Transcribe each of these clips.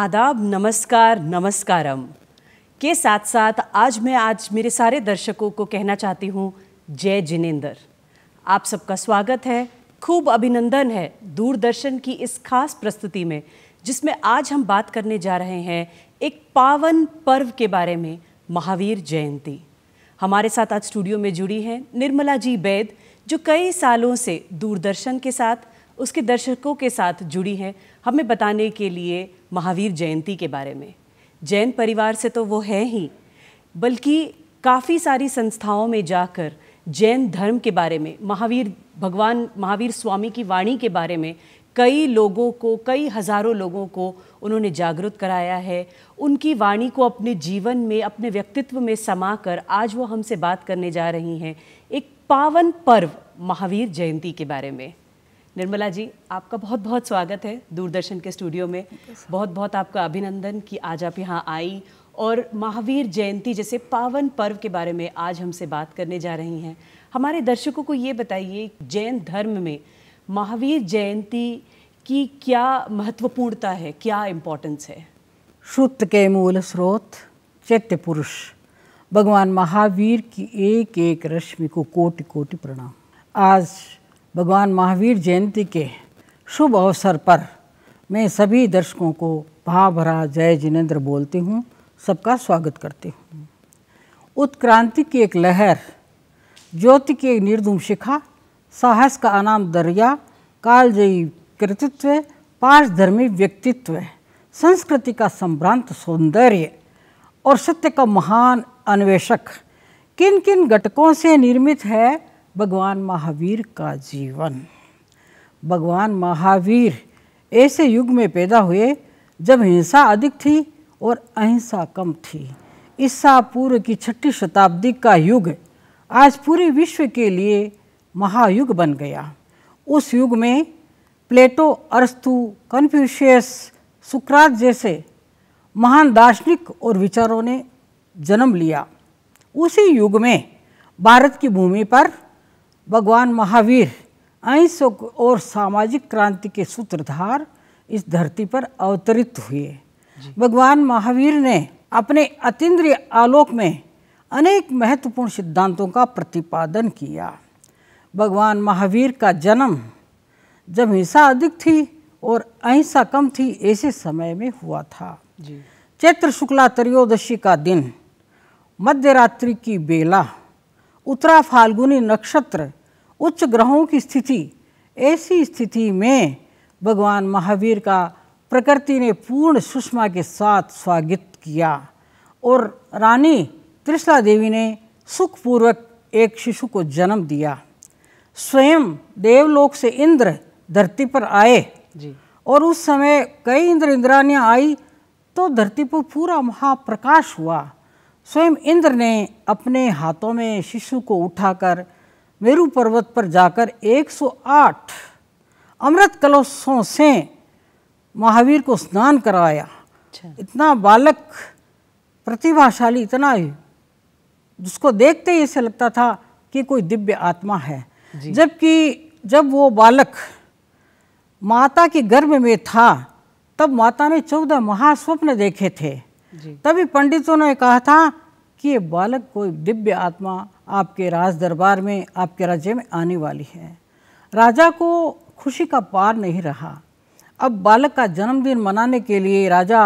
आदाब नमस्कार नमस्कारम के साथ साथ आज मैं आज मेरे सारे दर्शकों को कहना चाहती हूँ जय जिनेंद्र आप सबका स्वागत है खूब अभिनंदन है दूरदर्शन की इस खास प्रस्तुति में जिसमें आज हम बात करने जा रहे हैं एक पावन पर्व के बारे में महावीर जयंती हमारे साथ आज स्टूडियो में जुड़ी हैं निर्मला जी बैद जो कई सालों से दूरदर्शन के साथ उसके दर्शकों के साथ जुड़ी हैं हमें बताने के लिए महावीर जयंती के बारे में जैन परिवार से तो वो है ही बल्कि काफ़ी सारी संस्थाओं में जाकर जैन धर्म के बारे में महावीर भगवान महावीर स्वामी की वाणी के बारे में कई लोगों को कई हज़ारों लोगों को उन्होंने जागरूक कराया है उनकी वाणी को अपने जीवन में अपने व्यक्तित्व में समा कर आज वो हमसे बात करने जा रही हैं एक पावन पर्व महावीर जयंती के बारे में निर्मला जी आपका बहुत बहुत स्वागत है दूरदर्शन के स्टूडियो में बहुत बहुत आपका अभिनंदन कि आज आप यहाँ आई और महावीर जयंती जैसे पावन पर्व के बारे में आज हमसे बात करने जा रही हैं हमारे दर्शकों को ये बताइए जैन धर्म में महावीर जयंती की क्या महत्वपूर्णता है क्या इम्पोर्टेंस है श्रुत के मूल स्रोत चैत्य पुरुष भगवान महावीर की एक एक रश्मि को कोटि कोटि प्रणाम आज भगवान महावीर जयंती के शुभ अवसर पर मैं सभी दर्शकों को भाव भरा जय जिनेन्द्र बोलती हूँ सबका स्वागत करती हूँ उत्क्रांति की एक लहर ज्योति की एक निर्धुम शिखा साहस का अनाम दरिया कालजयी कृतित्व पार्शधर्मी व्यक्तित्व संस्कृति का संभ्रांत सौंदर्य और सत्य का महान अन्वेषक किन किन घटकों से निर्मित है भगवान महावीर का जीवन भगवान महावीर ऐसे युग में पैदा हुए जब हिंसा अधिक थी और अहिंसा कम थी ईसा पूर्व की छठी शताब्दी का युग आज पूरे विश्व के लिए महायुग बन गया उस युग में प्लेटो अरस्तु कन्फ्यूशियस सुक्रात जैसे महान दार्शनिक और विचारों ने जन्म लिया उसी युग में भारत की भूमि पर भगवान महावीर अहिंसों और सामाजिक क्रांति के सूत्रधार इस धरती पर अवतरित हुए भगवान महावीर ने अपने अतीन्द्रिय आलोक में अनेक महत्वपूर्ण सिद्धांतों का प्रतिपादन किया भगवान महावीर का जन्म जब हिंसा अधिक थी और अहिंसा कम थी ऐसे समय में हुआ था चैत्र शुक्ला त्रयोदशी का दिन मध्य रात्रि की बेला उतरा फाल्गुनी नक्षत्र उच्च ग्रहों की स्थिति ऐसी स्थिति में भगवान महावीर का प्रकृति ने पूर्ण सुषमा के साथ स्वागत किया और रानी त्रिशला देवी ने सुखपूर्वक एक शिशु को जन्म दिया स्वयं देवलोक से इंद्र धरती पर आए जी। और उस समय कई इंद्र इंद्रानियाँ आई तो धरती पर पूरा महाप्रकाश हुआ स्वयं इंद्र ने अपने हाथों में शिशु को उठाकर मेरु पर्वत पर जाकर 108 अमृत कलशों से महावीर को स्नान कराया अच्छा। इतना बालक प्रतिभाशाली इतना जिसको देखते ही ऐसे लगता था कि कोई दिव्य आत्मा है जबकि जब वो बालक माता के गर्भ में था तब माता ने चौदह महास्वप्न देखे थे तभी पंडितों ने कहा था कि ये बालक कोई दिव्य आत्मा आपके राज दरबार में आपके राज्य में आने वाली है राजा को खुशी का पार नहीं रहा अब बालक का जन्मदिन मनाने के लिए राजा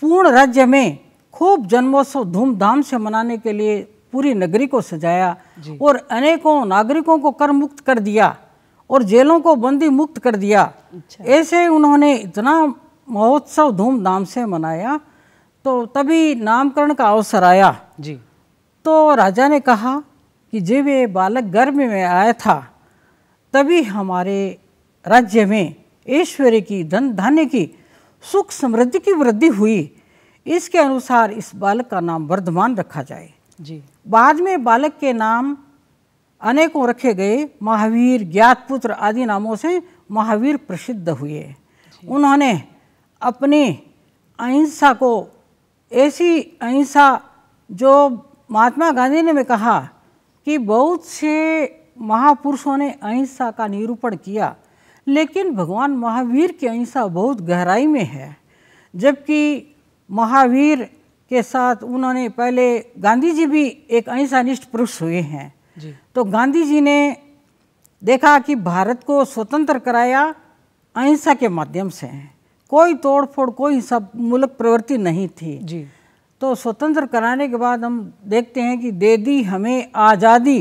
पूर्ण राज्य में खूब जन्मोत्सव धूमधाम से मनाने के लिए पूरी नगरी को सजाया और अनेकों नागरिकों को कर मुक्त कर दिया और जेलों को बंदी मुक्त कर दिया अच्छा। ऐसे उन्होंने इतना महोत्सव धूमधाम से मनाया तो तभी नामकरण का अवसर आया जी तो राजा ने कहा कि जब ये बालक गर्भ में आया था तभी हमारे राज्य में ऐश्वर्य की धन धान्य की सुख समृद्धि की वृद्धि हुई इसके अनुसार इस बालक का नाम वर्धमान रखा जाए जी बाद में बालक के नाम अनेकों रखे गए महावीर ज्ञातपुत्र आदि नामों से महावीर प्रसिद्ध हुए उन्होंने अपनी अहिंसा को ऐसी अहिंसा जो महात्मा गांधी ने में कहा कि बहुत से महापुरुषों ने अहिंसा का निरूपण किया लेकिन भगवान महावीर की अहिंसा बहुत गहराई में है जबकि महावीर के साथ उन्होंने पहले गांधी जी भी एक अहिंसानिष्ठ पुरुष हुए हैं तो गांधी जी ने देखा कि भारत को स्वतंत्र कराया अहिंसा के माध्यम से कोई तोड़फोड़ कोई सब मूलक प्रवृत्ति नहीं थी जी तो स्वतंत्र कराने के बाद हम देखते हैं कि दे दी हमें आज़ादी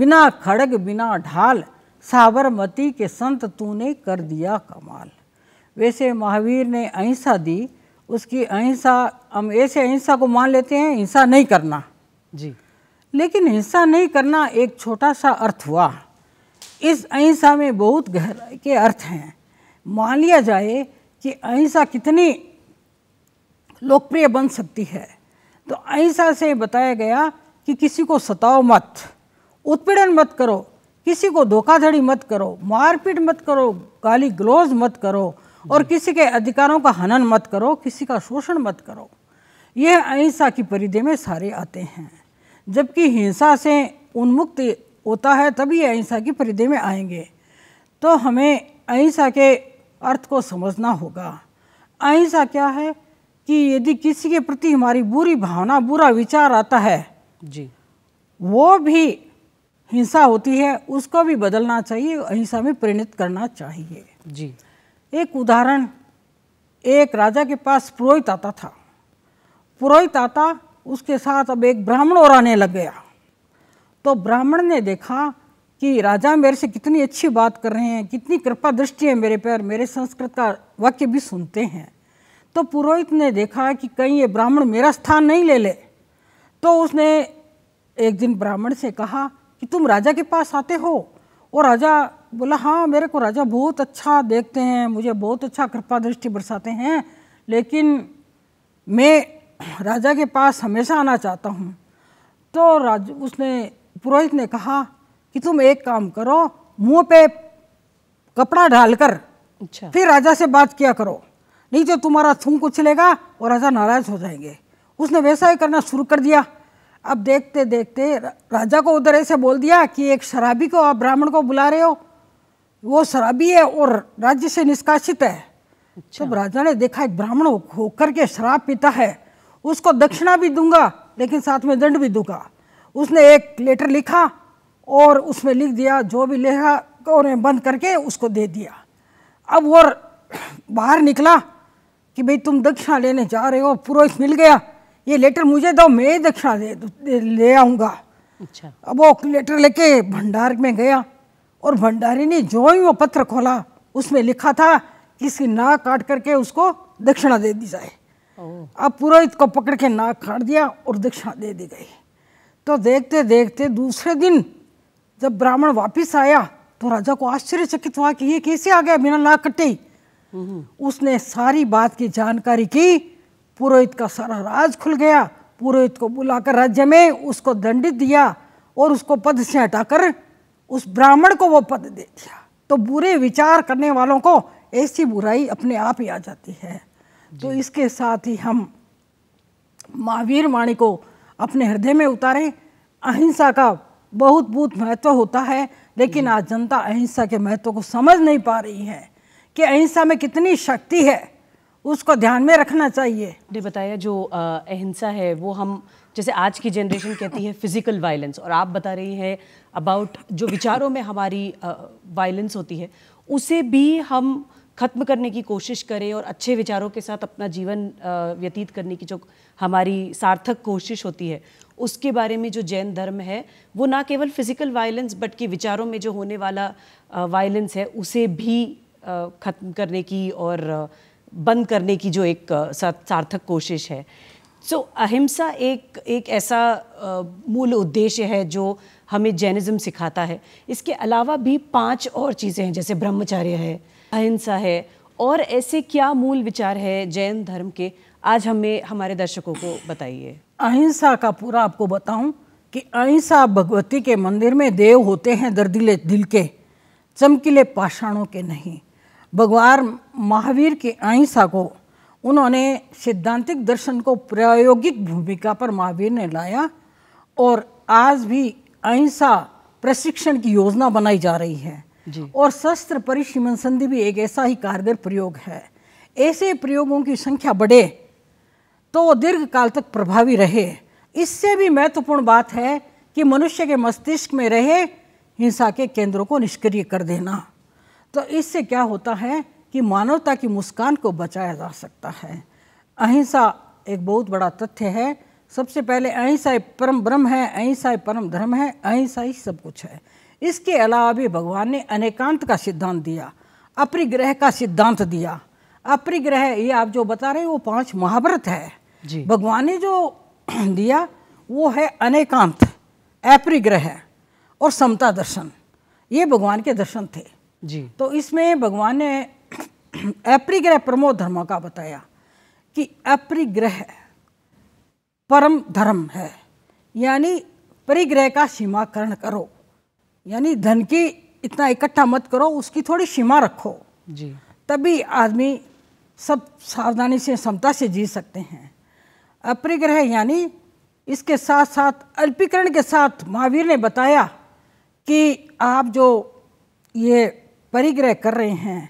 बिना खड़ग बिना ढाल साबरमती के संत तूने कर दिया कमाल वैसे महावीर ने अहिंसा दी उसकी अहिंसा हम ऐसे अहिंसा को मान लेते हैं हिंसा नहीं करना जी लेकिन हिंसा नहीं करना एक छोटा सा अर्थ हुआ इस अहिंसा में बहुत गहराई के अर्थ हैं मान लिया जाए कि अहिंसा कितनी लोकप्रिय बन सकती है तो अहिंसा से बताया गया कि किसी को सताओ मत उत्पीड़न मत करो किसी को धोखाधड़ी मत करो मारपीट मत करो गाली ग्लोज मत करो और किसी के अधिकारों का हनन मत करो किसी का शोषण मत करो यह अहिंसा की परिधि में सारे आते हैं जबकि हिंसा से उन्मुक्त होता है तभी अहिंसा की परिधि में आएंगे तो हमें अहिंसा के अर्थ को समझना होगा अहिंसा क्या है कि यदि किसी के प्रति हमारी बुरी भावना बुरा विचार आता है जी वो भी हिंसा होती है उसको भी बदलना चाहिए अहिंसा में परिणित करना चाहिए जी एक उदाहरण एक राजा के पास पुरोहित आता था पुरोहित आता उसके साथ अब एक ब्राह्मण और आने लग गया तो ब्राह्मण ने देखा कि राजा मेरे से कितनी अच्छी बात कर रहे हैं कितनी कृपा दृष्टि है मेरे पर मेरे संस्कृत का वाक्य भी सुनते हैं तो पुरोहित ने देखा कि कहीं ये ब्राह्मण मेरा स्थान नहीं ले ले तो उसने एक दिन ब्राह्मण से कहा कि तुम राजा के पास आते हो और राजा बोला हाँ मेरे को राजा बहुत अच्छा देखते हैं मुझे बहुत अच्छा कृपा दृष्टि बरसाते हैं लेकिन मैं राजा के पास हमेशा आना चाहता हूँ तो राज उसने पुरोहित ने कहा कि तुम एक काम करो मुंह पे कपड़ा डालकर अच्छा फिर राजा से बात किया करो नहीं तो तुम्हारा थूक उछलेगा और राजा नाराज हो जाएंगे उसने वैसा ही करना शुरू कर दिया अब देखते देखते राजा को उधर ऐसे बोल दिया कि एक शराबी को आप ब्राह्मण को बुला रहे हो वो शराबी है और राज्य से निष्कासित है अच्छा। तब राजा ने देखा एक ब्राह्मण होकर के शराब पीता है उसको दक्षिणा भी दूंगा लेकिन साथ में दंड भी दूंगा उसने एक लेटर लिखा और उसमें लिख दिया जो भी तो उन्हें बंद करके उसको दे दिया अब वो बाहर निकला कि भाई तुम दक्षिणा लेने जा रहे हो पुरोहित मिल गया ये लेटर मुझे दो मैं ही दक्षिणा दे ले आऊँगा अच्छा अब वो लेटर लेके भंडार में गया और भंडारी ने जो ही वो पत्र खोला उसमें लिखा था कि इसकी नाक काट करके उसको दक्षिणा दे दी जाए अब पुरोहित को पकड़ के नाक काट दिया और दक्षिणा दे दी गई तो देखते देखते दूसरे दिन जब ब्राह्मण वापिस आया तो राजा को आश्चर्यचकित हुआ कि ये कैसे आ गया बिना नाक कटे उसने सारी बात की जानकारी की पुरोहित का सारा राज खुल गया पुरोहित को बुलाकर राज्य में उसको दंडित दिया और उसको पद से हटाकर उस ब्राह्मण को वो पद दे दिया तो बुरे विचार करने वालों को ऐसी बुराई अपने आप ही आ जाती है तो इसके साथ ही हम महावीर वाणी को अपने हृदय में उतारें अहिंसा का बहुत बहुत महत्व होता है लेकिन हम्म। आज जनता अहिंसा के महत्व को समझ नहीं पा रही है कि अहिंसा में कितनी शक्ति है उसको ध्यान में रखना चाहिए ने बताया जो अहिंसा है वो हम जैसे आज की जनरेशन कहती है फिजिकल वायलेंस और आप बता रही हैं अबाउट जो विचारों में हमारी वायलेंस होती है उसे भी हम ख़त्म करने की कोशिश करें और अच्छे विचारों के साथ अपना जीवन व्यतीत करने की जो हमारी सार्थक कोशिश होती है उसके बारे में जो जैन धर्म है वो ना केवल फिजिकल वायलेंस बट कि विचारों में जो होने वाला वायलेंस है उसे भी ख़त्म करने की और बंद करने की जो एक सार्थक कोशिश है सो so, अहिंसा एक एक ऐसा मूल उद्देश्य है जो हमें जैनिज़्म सिखाता है इसके अलावा भी पांच और चीज़ें हैं जैसे ब्रह्मचार्य है अहिंसा है और ऐसे क्या मूल विचार है जैन धर्म के आज हमें हमारे दर्शकों को बताइए अहिंसा का पूरा आपको बताऊं कि अहिंसा भगवती के मंदिर में देव होते हैं दर्दीले दिल के चमकीले पाषाणों के नहीं भगवान महावीर की अहिंसा को उन्होंने सिद्धांतिक दर्शन को प्रायोगिक भूमिका पर महावीर ने लाया और आज भी अहिंसा प्रशिक्षण की योजना बनाई जा रही है और शस्त्र परिसीमन संधि भी एक ऐसा ही कारगर प्रयोग है ऐसे प्रयोगों की संख्या बढ़े तो वो दीर्घ काल तक प्रभावी रहे इससे भी महत्वपूर्ण बात है कि मनुष्य के मस्तिष्क में रहे हिंसा के केंद्रों को निष्क्रिय कर देना तो इससे क्या होता है कि मानवता की मुस्कान को बचाया जा सकता है अहिंसा एक बहुत बड़ा तथ्य है सबसे पहले अहिंसा परम ब्रह्म है अहिंसा परम धर्म है अहिंसा ही सब कुछ है इसके अलावा भी भगवान ने अनेकांत का सिद्धांत दिया अपरिग्रह का सिद्धांत दिया अपरिग्रह ये आप जो बता रहे हैं वो पांच महाभ्रत है जी भगवान ने जो दिया वो है अनेकांत ऐप्रिग्रह और समता दर्शन ये भगवान के दर्शन थे जी तो इसमें भगवान ने अपरिग्रह प्रमोद धर्म का बताया कि अपरिग्रह परम धर्म है यानी परिग्रह का सीमाकरण करो यानी धन की इतना इकट्ठा मत करो उसकी थोड़ी सीमा रखो जी तभी आदमी सब सावधानी से समता से जी सकते हैं अपरिग्रह यानी इसके साथ साथ अल्पीकरण के साथ महावीर ने बताया कि आप जो ये परिग्रह कर रहे हैं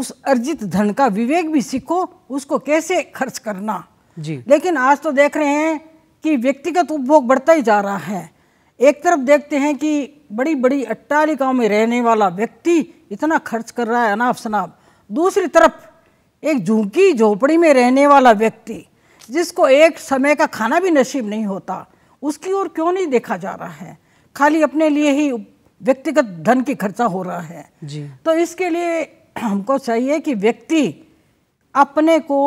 उस अर्जित धन का विवेक भी सीखो उसको कैसे खर्च करना जी लेकिन आज तो देख रहे हैं कि व्यक्तिगत उपभोग बढ़ता ही जा रहा है एक तरफ देखते हैं कि बड़ी बड़ी अट्टालिकाओं में रहने वाला व्यक्ति इतना खर्च कर रहा है अनाप शनाप दूसरी तरफ एक झुंकी झोपड़ी में रहने वाला व्यक्ति जिसको एक समय का खाना भी नसीब नहीं होता उसकी ओर क्यों नहीं देखा जा रहा है खाली अपने लिए ही व्यक्तिगत धन की खर्चा हो रहा है जी तो इसके लिए हमको चाहिए कि व्यक्ति अपने को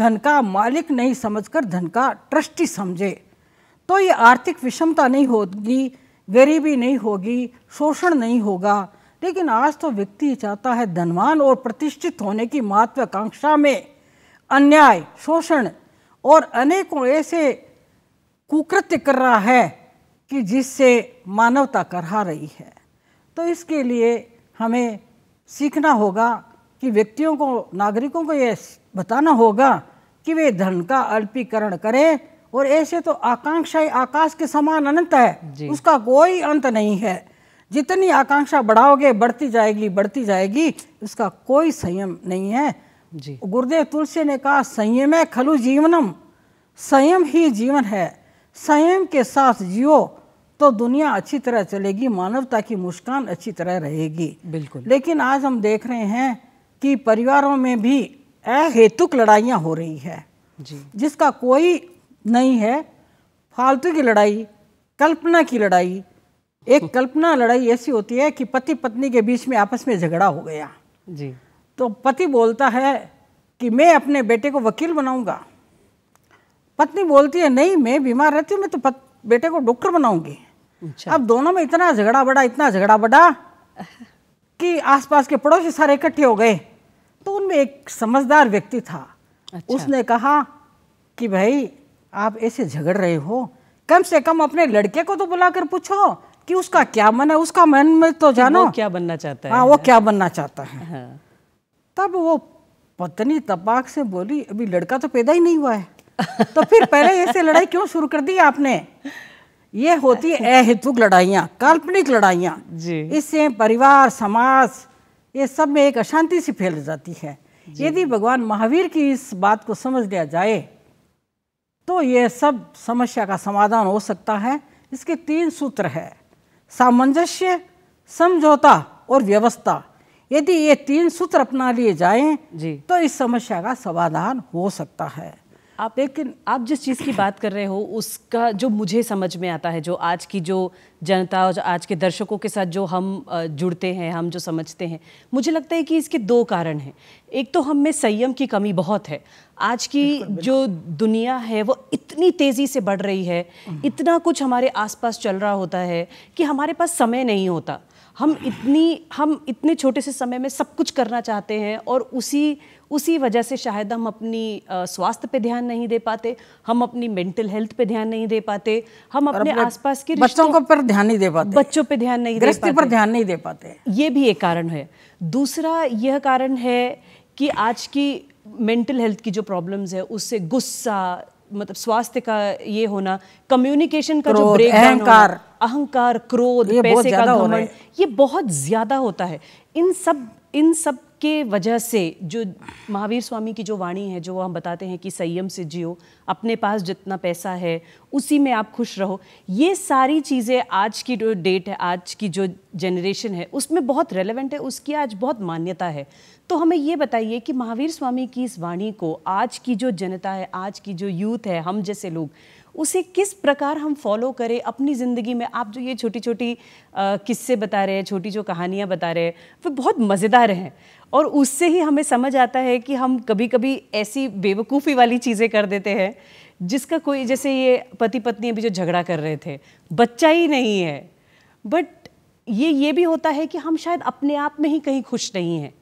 धन का मालिक नहीं समझकर धन का ट्रस्टी समझे तो ये आर्थिक विषमता नहीं होगी गरीबी नहीं होगी शोषण नहीं होगा लेकिन आज तो व्यक्ति चाहता है धनवान और प्रतिष्ठित होने की महत्वाकांक्षा में अन्याय शोषण और अनेकों ऐसे कुकृत्य कर रहा है कि जिससे मानवता करहा रही है तो इसके लिए हमें सीखना होगा कि व्यक्तियों को नागरिकों को यह बताना होगा कि वे धन का अल्पीकरण करें और ऐसे तो आकांक्षाएं आकाश के समान अनंत है उसका कोई अंत नहीं है जितनी आकांक्षा बढ़ाओगे बढ़ती जाएगी बढ़ती जाएगी उसका कोई संयम नहीं है जी गुरुदेव तुलसी ने कहा संयम है खलु जीवनम संयम ही जीवन है संयम के साथ जियो तो दुनिया अच्छी तरह चलेगी मानवता की मुस्कान अच्छी तरह रहेगी बिल्कुल लेकिन आज हम देख रहे हैं कि परिवारों में भी अहेतुक लड़ाइयाँ हो रही है जी जिसका कोई नहीं है फालतू की लड़ाई कल्पना की लड़ाई एक कल्पना लड़ाई ऐसी होती है कि पति पत्नी के बीच में आपस में झगड़ा हो गया जी तो पति बोलता है कि मैं अपने बेटे को वकील बनाऊंगा पत्नी बोलती है नहीं मैं बीमार रहती हूँ मैं तो बेटे को डॉक्टर बनाऊंगी अच्छा। अब दोनों में इतना झगड़ा बड़ा इतना झगड़ा बड़ा कि आसपास के पड़ोसी सारे इकट्ठे हो गए तो उनमें एक समझदार व्यक्ति था अच्छा। उसने कहा कि भाई आप ऐसे झगड़ रहे हो कम से कम अपने लड़के को तो बुलाकर पूछो कि उसका क्या मन है उसका मन में तो जानो क्या बनना चाहता हाँ, है वो क्या बनना चाहता है हाँ। तब वो पत्नी तपाक से बोली अभी लड़का तो पैदा ही नहीं हुआ है तो फिर पहले ऐसे लड़ाई क्यों शुरू कर दी आपने ये होती है अहेतुक लड़ाइयाँ काल्पनिक लड़ाइयाँ इससे परिवार समाज ये सब में एक अशांति सी फैल जाती है यदि भगवान महावीर की इस बात को समझ लिया जाए तो ये सब समस्या का समाधान हो सकता है इसके तीन सूत्र है सामंजस्य समझौता और व्यवस्था यदि ये तीन सूत्र अपना लिए जाएं जी तो इस समस्या का समाधान हो सकता है आप लेकिन आप जिस चीज़ की बात कर रहे हो उसका जो मुझे समझ में आता है जो आज की जो जनता और आज के दर्शकों के साथ जो हम जुड़ते हैं हम जो समझते हैं मुझे लगता है कि इसके दो कारण हैं एक तो हम में संयम की कमी बहुत है आज की जो दुनिया है वो इतनी तेज़ी से बढ़ रही है हम्म। इतना कुछ हमारे आसपास चल रहा होता है कि हमारे पास समय नहीं होता हम इतनी हम इतने छोटे से समय में सब कुछ करना चाहते हैं और उसी उसी वजह से शायद हम अपनी स्वास्थ्य पे ध्यान नहीं दे पाते हम अपनी मेंटल हेल्थ पे ध्यान नहीं दे पाते हम अपने, आसपास के बच्चों को पर ध्यान नहीं दे पाते बच्चों पे ध्यान नहीं दे पाते पर ध्यान नहीं दे पाते ये भी एक कारण है दूसरा यह कारण है कि आज की मेंटल हेल्थ की जो प्रॉब्लम्स है उससे गुस्सा मतलब स्वास्थ्य का ये होना कम्युनिकेशन का जो ब्रेक अहंकार अहंकार क्रोध पैसे का घमंड ये बहुत ज्यादा होता है इन सब इन सब के वजह से जो महावीर स्वामी की जो वाणी है जो हम बताते हैं कि संयम से जियो अपने पास जितना पैसा है उसी में आप खुश रहो ये सारी चीज़ें आज की जो डेट है आज की जो जनरेशन है उसमें बहुत रेलेवेंट है उसकी आज बहुत मान्यता है तो हमें ये बताइए कि महावीर स्वामी की इस वाणी को आज की जो जनता है आज की जो यूथ है हम जैसे लोग उसे किस प्रकार हम फॉलो करें अपनी ज़िंदगी में आप जो ये छोटी छोटी किस्से बता रहे हैं छोटी जो कहानियाँ बता रहे हैं वो बहुत मज़ेदार हैं और उससे ही हमें समझ आता है कि हम कभी कभी ऐसी बेवकूफ़ी वाली चीज़ें कर देते हैं जिसका कोई जैसे ये पति पत्नी अभी जो झगड़ा कर रहे थे बच्चा ही नहीं है बट ये ये भी होता है कि हम शायद अपने आप में ही कहीं खुश नहीं हैं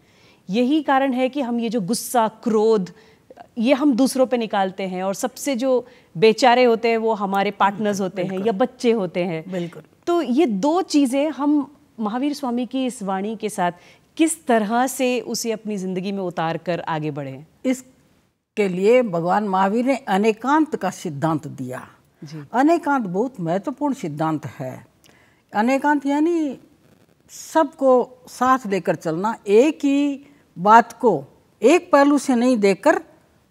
यही कारण है कि हम ये जो गुस्सा क्रोध ये हम दूसरों पे निकालते हैं और सबसे जो बेचारे होते हैं वो हमारे पार्टनर्स होते हैं या बच्चे होते हैं बिल्कुल तो ये दो चीज़ें हम महावीर स्वामी की इस वाणी के साथ किस तरह से उसे अपनी ज़िंदगी में उतार कर आगे बढ़े इसके लिए भगवान महावीर ने अनेकांत का सिद्धांत दिया अनेकांत बहुत महत्वपूर्ण सिद्धांत है अनेकांत यानी सबको साथ लेकर चलना एक ही बात को एक पहलू से नहीं देखकर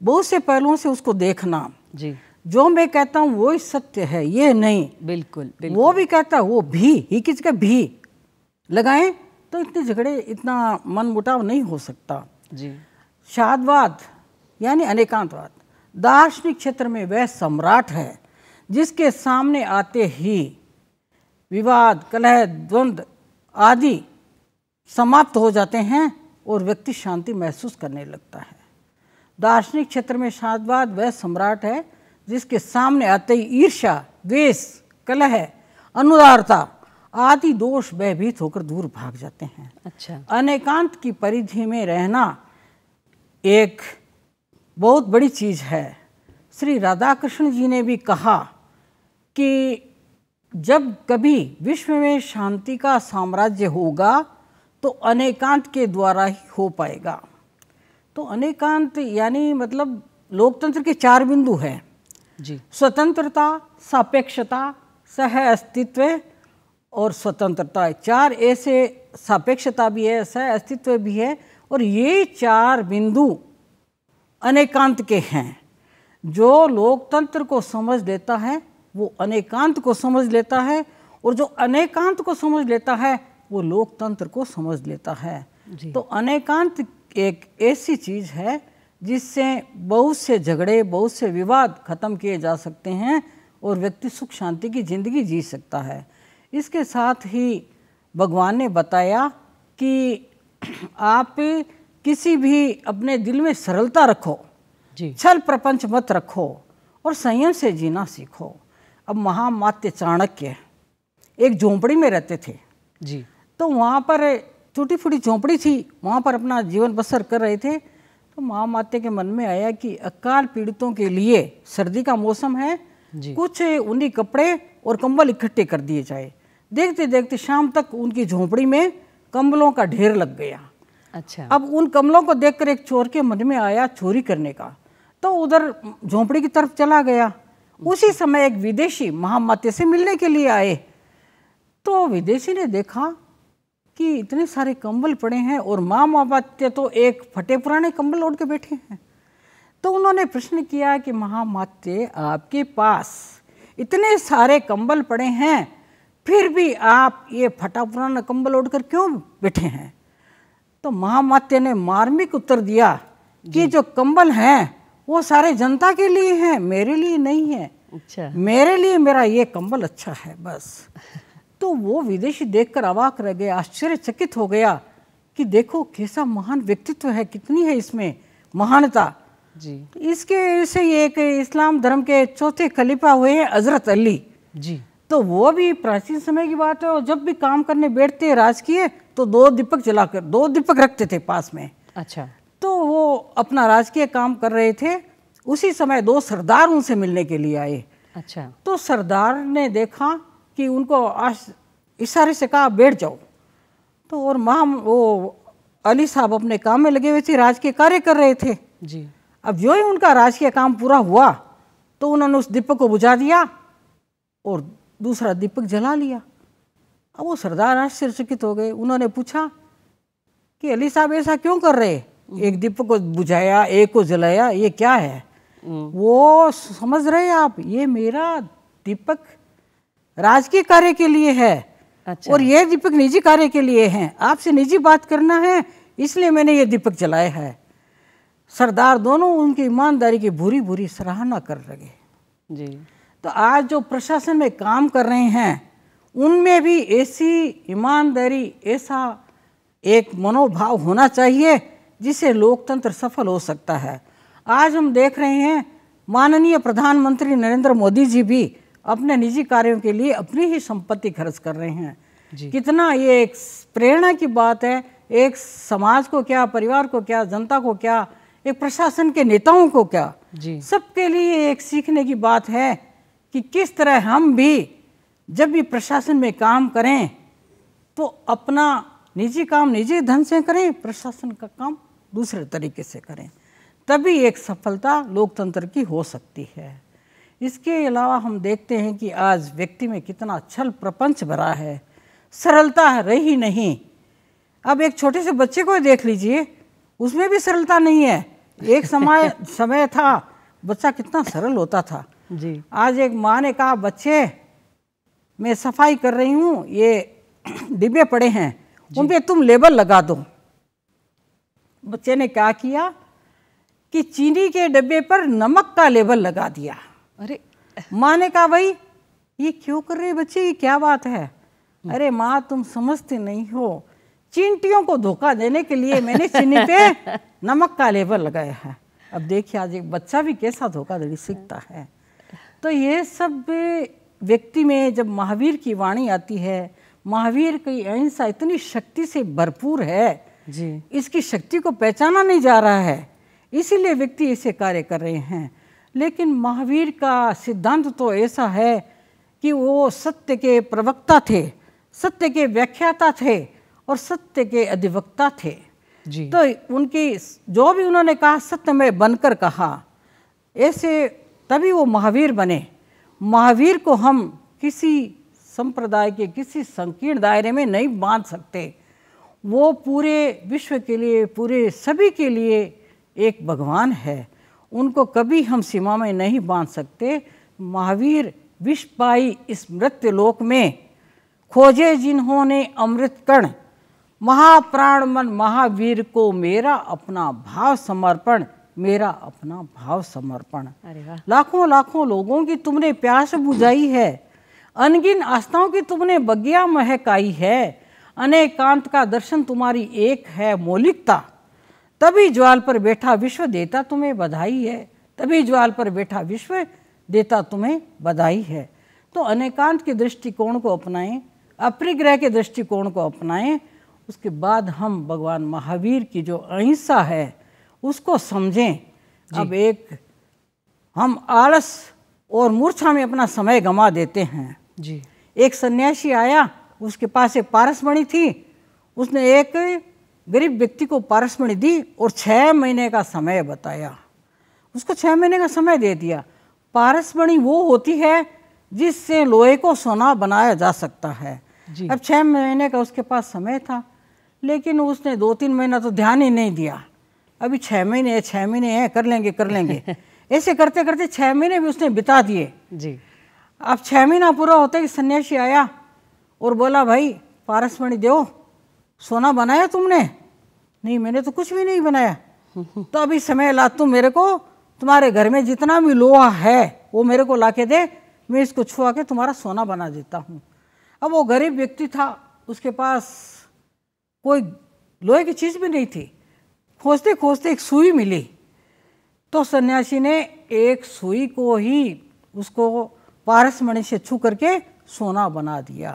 बहुत से पहलुओं से उसको देखना जी जो मैं कहता हूँ वो ही सत्य है ये नहीं बिल्कुल, बिल्कुल। वो भी कहता है वो भी ही किसका भी लगाएं तो इतने झगड़े इतना मन मुटाव नहीं हो सकता जी शादवाद यानी अनेकांतवाद दार्शनिक क्षेत्र में वह सम्राट है जिसके सामने आते ही विवाद कलह द्वंद्व आदि समाप्त हो जाते हैं और व्यक्ति शांति महसूस करने लगता है दार्शनिक क्षेत्र में शादवाद वह सम्राट है जिसके सामने आते ही ईर्ष्या द्वेष कलह अनुदारता आदि दोष भयभीत होकर दूर भाग जाते हैं अच्छा अनेकांत की परिधि में रहना एक बहुत बड़ी चीज़ है श्री राधा कृष्ण जी ने भी कहा कि जब कभी विश्व में शांति का साम्राज्य होगा तो अनेकांत के द्वारा ही हो पाएगा तो अनेकांत यानी मतलब लोकतंत्र के चार बिंदु हैं जी स्वतंत्रता सापेक्षता सह अस्तित्व और स्वतंत्रता है चार ऐसे सापेक्षता भी है ऐसा अस्तित्व भी है और ये चार बिंदु अनेकांत के हैं जो लोकतंत्र को समझ लेता है वो अनेकांत को समझ लेता है और जो अनेकांत को समझ लेता है वो लोकतंत्र को समझ लेता है तो अनेकांत एक ऐसी चीज़ है जिससे बहुत से झगड़े बहुत से विवाद खत्म किए जा सकते हैं और व्यक्ति सुख शांति की जिंदगी जी सकता है इसके साथ ही भगवान ने बताया कि आप किसी भी अपने दिल में सरलता रखो जी छल प्रपंच मत रखो और संयम से जीना सीखो अब महामात्य चाणक्य एक झोंपड़ी में रहते थे जी तो वहाँ पर छोटी फूटी झोंपड़ी थी वहाँ पर अपना जीवन बसर कर रहे थे तो महामात्य के मन में आया कि अकाल पीड़ितों के लिए सर्दी का मौसम है जी। कुछ उन्हीं कपड़े और कंबल इकट्ठे कर दिए जाए देखते देखते शाम तक उनकी झोंपड़ी में कम्बलों का ढेर लग गया अच्छा अब उन कम्बलों को देखकर एक चोर के मन में आया चोरी करने का तो उधर झोंपड़ी की तरफ चला गया उसी समय एक विदेशी महामाते से मिलने के लिए आए तो विदेशी ने देखा कि इतने सारे कंबल पड़े हैं और माँ महामात्य तो एक फटे पुराने कंबल ओढ़ के बैठे हैं तो उन्होंने प्रश्न किया कि महामाते आपके पास इतने सारे कंबल पड़े हैं फिर भी आप ये फटा पुराना कंबल ओढ़ कर क्यों बैठे हैं तो महामात्य ने मार्मिक उत्तर दिया कि जो कंबल हैं वो सारे जनता के लिए हैं मेरे लिए नहीं है अच्छा मेरे लिए मेरा ये कंबल अच्छा है बस तो वो विदेशी देखकर अवाक रह गए आश्चर्यचकित हो गया कि देखो कैसा महान व्यक्तित्व है कितनी है इसमें महानता जी इसके से एक इस्लाम धर्म के चौथे खलीफा हुए हैं हजरत अली जी तो वो भी प्राचीन समय की बात है और जब भी काम करने बैठते राजकीय तो दो दीपक जला कर दो दीपक रखते थे पास में अच्छा तो वो अपना राजकीय काम कर रहे थे उसी समय दो सरदार उनसे मिलने के लिए आए अच्छा तो सरदार ने देखा कि उनको इशारे से कहा बैठ जाओ तो और महा वो अली साहब अपने काम में लगे हुए थे राजकीय कार्य कर रहे थे जी अब जो ही उनका राजकीय काम पूरा हुआ तो उन्होंने उस दीपक को बुझा दिया और दूसरा दीपक जला लिया अब वो सरदार आश्चर्यचकित हो गए उन्होंने पूछा कि अली साहब ऐसा क्यों कर रहे एक दीपक को बुझाया एक को जलाया ये क्या है वो समझ रहे हैं आप ये मेरा दीपक राजकीय कार्य के लिए है अच्छा। और ये दीपक निजी कार्य के लिए है आपसे निजी बात करना है इसलिए मैंने ये दीपक जलाया है सरदार दोनों उनकी ईमानदारी की बुरी बुरी सराहना कर लगे जी तो आज जो प्रशासन में काम कर रहे हैं उनमें भी ऐसी ईमानदारी ऐसा एक मनोभाव होना चाहिए जिससे लोकतंत्र सफल हो सकता है आज हम देख रहे हैं माननीय प्रधानमंत्री नरेंद्र मोदी जी भी अपने निजी कार्यों के लिए अपनी ही संपत्ति खर्च कर रहे हैं कितना ये एक प्रेरणा की बात है एक समाज को क्या परिवार को क्या जनता को क्या एक प्रशासन के नेताओं को क्या सबके लिए एक सीखने की बात है कि किस तरह हम भी जब भी प्रशासन में काम करें तो अपना निजी काम निजी धन से करें प्रशासन का काम दूसरे तरीके से करें तभी एक सफलता लोकतंत्र की हो सकती है इसके अलावा हम देखते हैं कि आज व्यक्ति में कितना छल प्रपंच भरा है सरलता रही नहीं अब एक छोटे से बच्चे को देख लीजिए उसमें भी सरलता नहीं है एक समय समय था बच्चा कितना सरल होता था जी आज एक माँ ने कहा बच्चे मैं सफाई कर रही हूँ ये डिब्बे पड़े हैं उन पर तुम लेबल लगा दो बच्चे ने क्या किया कि चीनी के डिब्बे पर नमक का लेबल लगा दिया अरे माँ ने कहा भाई ये क्यों कर रहे बच्चे ये क्या बात है हम्म। अरे माँ तुम समझते नहीं हो चिंटियों को धोखा देने के लिए मैंने चीनी पे नमक का लेबल लगाया है अब देखिए आज एक बच्चा भी कैसा धोखा धोखाधड़ी सीखता है तो ये सब व्यक्ति में जब महावीर की वाणी आती है महावीर की अहिंसा इतनी शक्ति से भरपूर है जी इसकी शक्ति को पहचाना नहीं जा रहा है इसीलिए व्यक्ति ऐसे कार्य कर रहे हैं लेकिन महावीर का सिद्धांत तो ऐसा है कि वो सत्य के प्रवक्ता थे सत्य के व्याख्याता थे और सत्य के अधिवक्ता थे जी तो उनकी जो भी उन्होंने कहा सत्य में बनकर कहा ऐसे तभी वो महावीर बने महावीर को हम किसी संप्रदाय के किसी संकीर्ण दायरे में नहीं बांध सकते वो पूरे विश्व के लिए पूरे सभी के लिए एक भगवान है उनको कभी हम सीमा में नहीं बांध सकते महावीर विश्व पाई इस मृत्यु लोक में खोजे जिन्होंने अमृत कर्ण महाप्राण मन महावीर को मेरा अपना भाव समर्पण मेरा अपना भाव समर्पण लाखों लाखों लोगों की तुमने प्यास बुझाई है अनगिन आस्थाओं की तुमने बगिया महकाई है अनेकांत का दर्शन तुम्हारी एक है मौलिकता तभी ज्वाल पर बैठा विश्व देता तुम्हें बधाई है तभी ज्वाल पर बैठा विश्व देता तुम्हें बधाई है तो अनेकांत के दृष्टिकोण को अपनाएं अपरिग्रह के दृष्टिकोण को अपनाएं उसके बाद हम भगवान महावीर की जो अहिंसा है उसको समझें अब एक हम आलस और मूर्छा में अपना समय गमा देते हैं जी एक सन्यासी आया उसके पास एक पारसमणि थी उसने एक गरीब व्यक्ति को पारसमणि दी और छः महीने का समय बताया उसको छः महीने का समय दे दिया पारसमणि वो होती है जिससे लोहे को सोना बनाया जा सकता है अब छः महीने का उसके पास समय था लेकिन उसने दो तीन महीना तो ध्यान ही नहीं दिया अभी छः महीने है छः महीने हैं कर लेंगे कर लेंगे ऐसे करते करते छः महीने भी उसने बिता दिए जी अब छः महीना पूरा होता है कि सन्यासी आया और बोला भाई पारसमणि देव सोना बनाया तुमने नहीं मैंने तो कुछ भी नहीं बनाया तो अभी समय ला तुम मेरे को तुम्हारे घर में जितना भी लोहा है वो मेरे को ला के दे मैं इसको छुआ के तुम्हारा सोना बना देता हूँ अब वो गरीब व्यक्ति था उसके पास कोई लोहे की चीज़ भी नहीं थी खोजते खोजते एक सुई मिली तो सन्यासी ने एक सुई को ही उसको पारसमणि से छू करके सोना बना दिया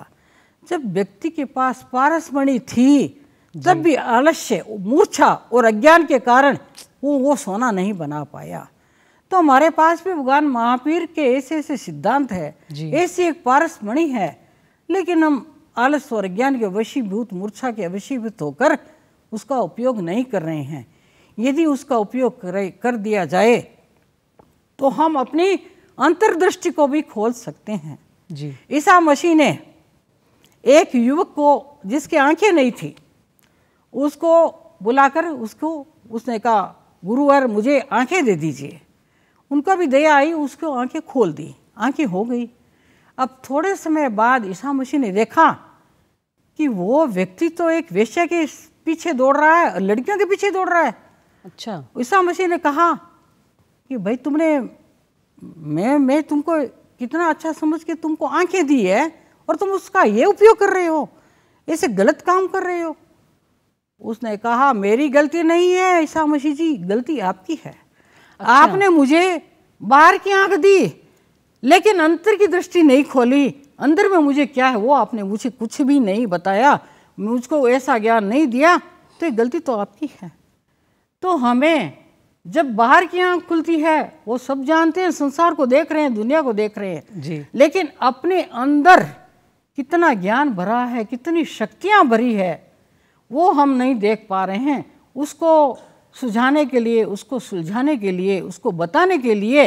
जब व्यक्ति के पास पारसमणि थी जब भी आलस्य मूर्छा और अज्ञान के कारण वो वो सोना नहीं बना पाया तो हमारे पास भी भगवान महावीर के ऐसे ऐसे सिद्धांत है ऐसी एक पारसमणि है लेकिन हम आलस्य और अज्ञान के वशीभूत मूर्छा के वशीभूत होकर उसका उपयोग नहीं कर रहे हैं यदि उसका उपयोग कर दिया जाए तो हम अपनी अंतर्दृष्टि को भी खोल सकते हैं जी ईसा मसीह ने एक युवक को जिसकी आंखें नहीं थी उसको बुलाकर उसको उसने कहा गुरुवार मुझे आंखें दे दीजिए उनका भी दया आई उसको आंखें खोल दी आंखें हो गई अब थोड़े समय बाद ईसा मसीह ने देखा कि वो व्यक्ति तो एक वेश्या के पीछे दौड़ रहा है लड़कियों के पीछे दौड़ रहा है अच्छा ईसा मसीह ने कहा कि भाई तुमने मैं मैं तुमको कितना अच्छा समझ के तुमको आंखें दी है और तुम उसका ये उपयोग कर रहे हो ऐसे गलत काम कर रहे हो उसने कहा मेरी गलती नहीं है ईसा मसीह जी गलती आपकी है अच्छा। आपने मुझे बाहर की आंख दी लेकिन अंतर की दृष्टि नहीं खोली अंदर में मुझे क्या है वो आपने मुझे कुछ भी नहीं बताया मुझको ऐसा ज्ञान नहीं दिया तो ये गलती तो आपकी है तो हमें जब बाहर की आंख खुलती है वो सब जानते हैं संसार को देख रहे हैं दुनिया को देख रहे हैं जी लेकिन अपने अंदर कितना ज्ञान भरा है कितनी शक्तियाँ भरी है वो हम नहीं देख पा रहे हैं उसको सुझाने के लिए उसको सुलझाने के लिए उसको बताने के लिए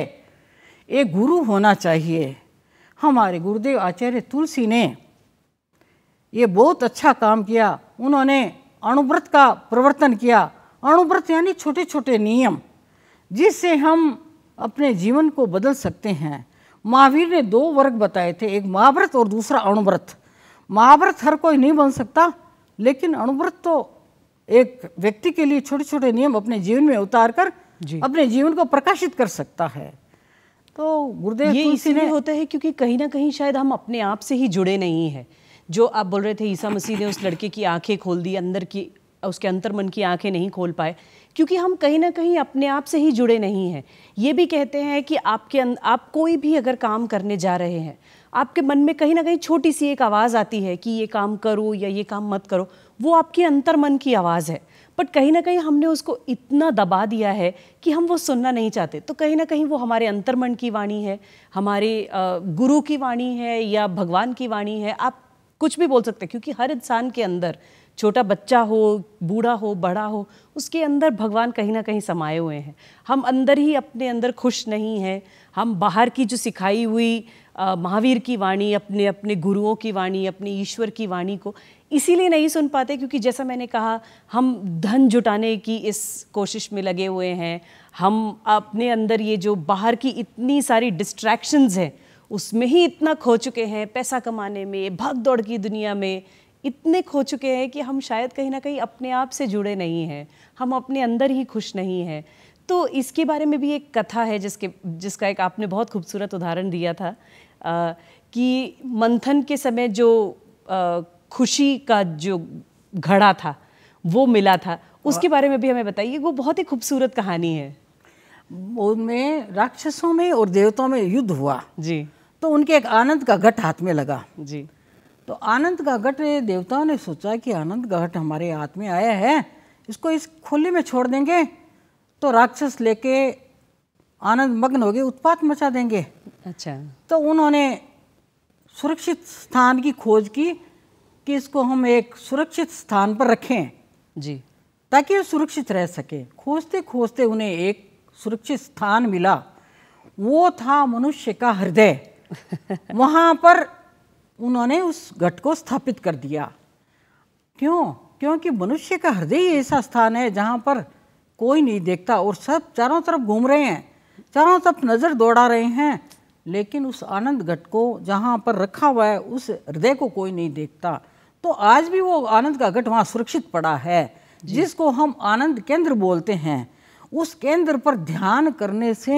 एक गुरु होना चाहिए हमारे गुरुदेव आचार्य तुलसी ने ये बहुत अच्छा काम किया उन्होंने अणुव्रत का प्रवर्तन किया अणुव्रत यानी छोटे छोटे नियम जिससे हम अपने जीवन को बदल सकते हैं महावीर ने दो वर्ग बताए थे एक महाव्रत और दूसरा अणुव्रत महाव्रत हर कोई नहीं बन सकता लेकिन अणुव्रत तो एक व्यक्ति के लिए छोटे छोटे नियम अपने जीवन में उतार कर जी। अपने जीवन को प्रकाशित कर सकता है तो गुरुदेव ये इसीलिए होता है क्योंकि कहीं ना कहीं शायद हम अपने आप से ही जुड़े नहीं हैं जो आप बोल रहे थे ईसा मसीह ने उस लड़के की आंखें खोल दी अंदर की उसके अंतर्मन की आंखें नहीं खोल पाए क्योंकि हम कहीं ना कहीं अपने आप से ही जुड़े नहीं हैं ये भी कहते हैं कि आपके अं-, आप कोई भी अगर काम करने जा रहे हैं आपके मन में कहीं ना कहीं छोटी सी एक आवाज़ आती है कि ये काम करो या ये काम मत करो वो आपके अंतर्मन की आवाज़ है बट कहीं ना कहीं हमने उसको इतना दबा दिया है कि हम वो सुनना नहीं चाहते तो कहीं ना कहीं वो हमारे अंतर्मन की वाणी है हमारे गुरु की वाणी है या भगवान की वाणी है आप कुछ भी बोल सकते हैं क्योंकि हर इंसान के अंदर छोटा बच्चा हो बूढ़ा हो बड़ा हो उसके अंदर भगवान कहीं ना कहीं समाये हुए हैं हम अंदर ही अपने अंदर खुश नहीं हैं हम बाहर की जो सिखाई हुई महावीर की वाणी अपने अपने गुरुओं की वाणी अपने ईश्वर की वाणी को इसीलिए नहीं सुन पाते क्योंकि जैसा मैंने कहा हम धन जुटाने की इस कोशिश में लगे हुए हैं हम अपने अंदर ये जो बाहर की इतनी सारी डिस्ट्रैक्शंस हैं उसमें ही इतना खो चुके हैं पैसा कमाने में भाग दौड़ की दुनिया में इतने खो चुके हैं कि हम शायद कहीं ना कहीं अपने आप से जुड़े नहीं हैं हम अपने अंदर ही खुश नहीं हैं तो इसके बारे में भी एक कथा है जिसके जिसका एक आपने बहुत खूबसूरत उदाहरण दिया था आ, कि मंथन के समय जो आ, खुशी का जो घड़ा था वो मिला था उसके बारे में भी हमें बताइए वो बहुत ही खूबसूरत कहानी है उनमें राक्षसों में और देवताओं में युद्ध हुआ जी तो उनके एक आनंद का घट हाथ में लगा जी तो आनंद का घट देवताओं ने सोचा कि आनंद का घट हमारे हाथ में आया है इसको इस खुले में छोड़ देंगे तो राक्षस लेके आनंद मग्न हो गए उत्पात मचा देंगे अच्छा तो उन्होंने सुरक्षित स्थान की खोज की कि इसको हम एक सुरक्षित स्थान पर रखें जी ताकि वो सुरक्षित रह सके खोजते खोजते उन्हें एक सुरक्षित स्थान मिला वो था मनुष्य का हृदय वहाँ पर उन्होंने उस घट को स्थापित कर दिया क्यों क्योंकि मनुष्य का हृदय ही ऐसा स्थान है जहाँ पर कोई नहीं देखता और सब चारों तरफ घूम रहे हैं चारों तरफ नज़र दौड़ा रहे हैं लेकिन उस आनंद घट को जहाँ पर रखा हुआ है उस हृदय को कोई नहीं देखता तो आज भी वो आनंद का घट वहाँ सुरक्षित पड़ा है जिसको हम आनंद केंद्र बोलते हैं उस केंद्र पर ध्यान करने से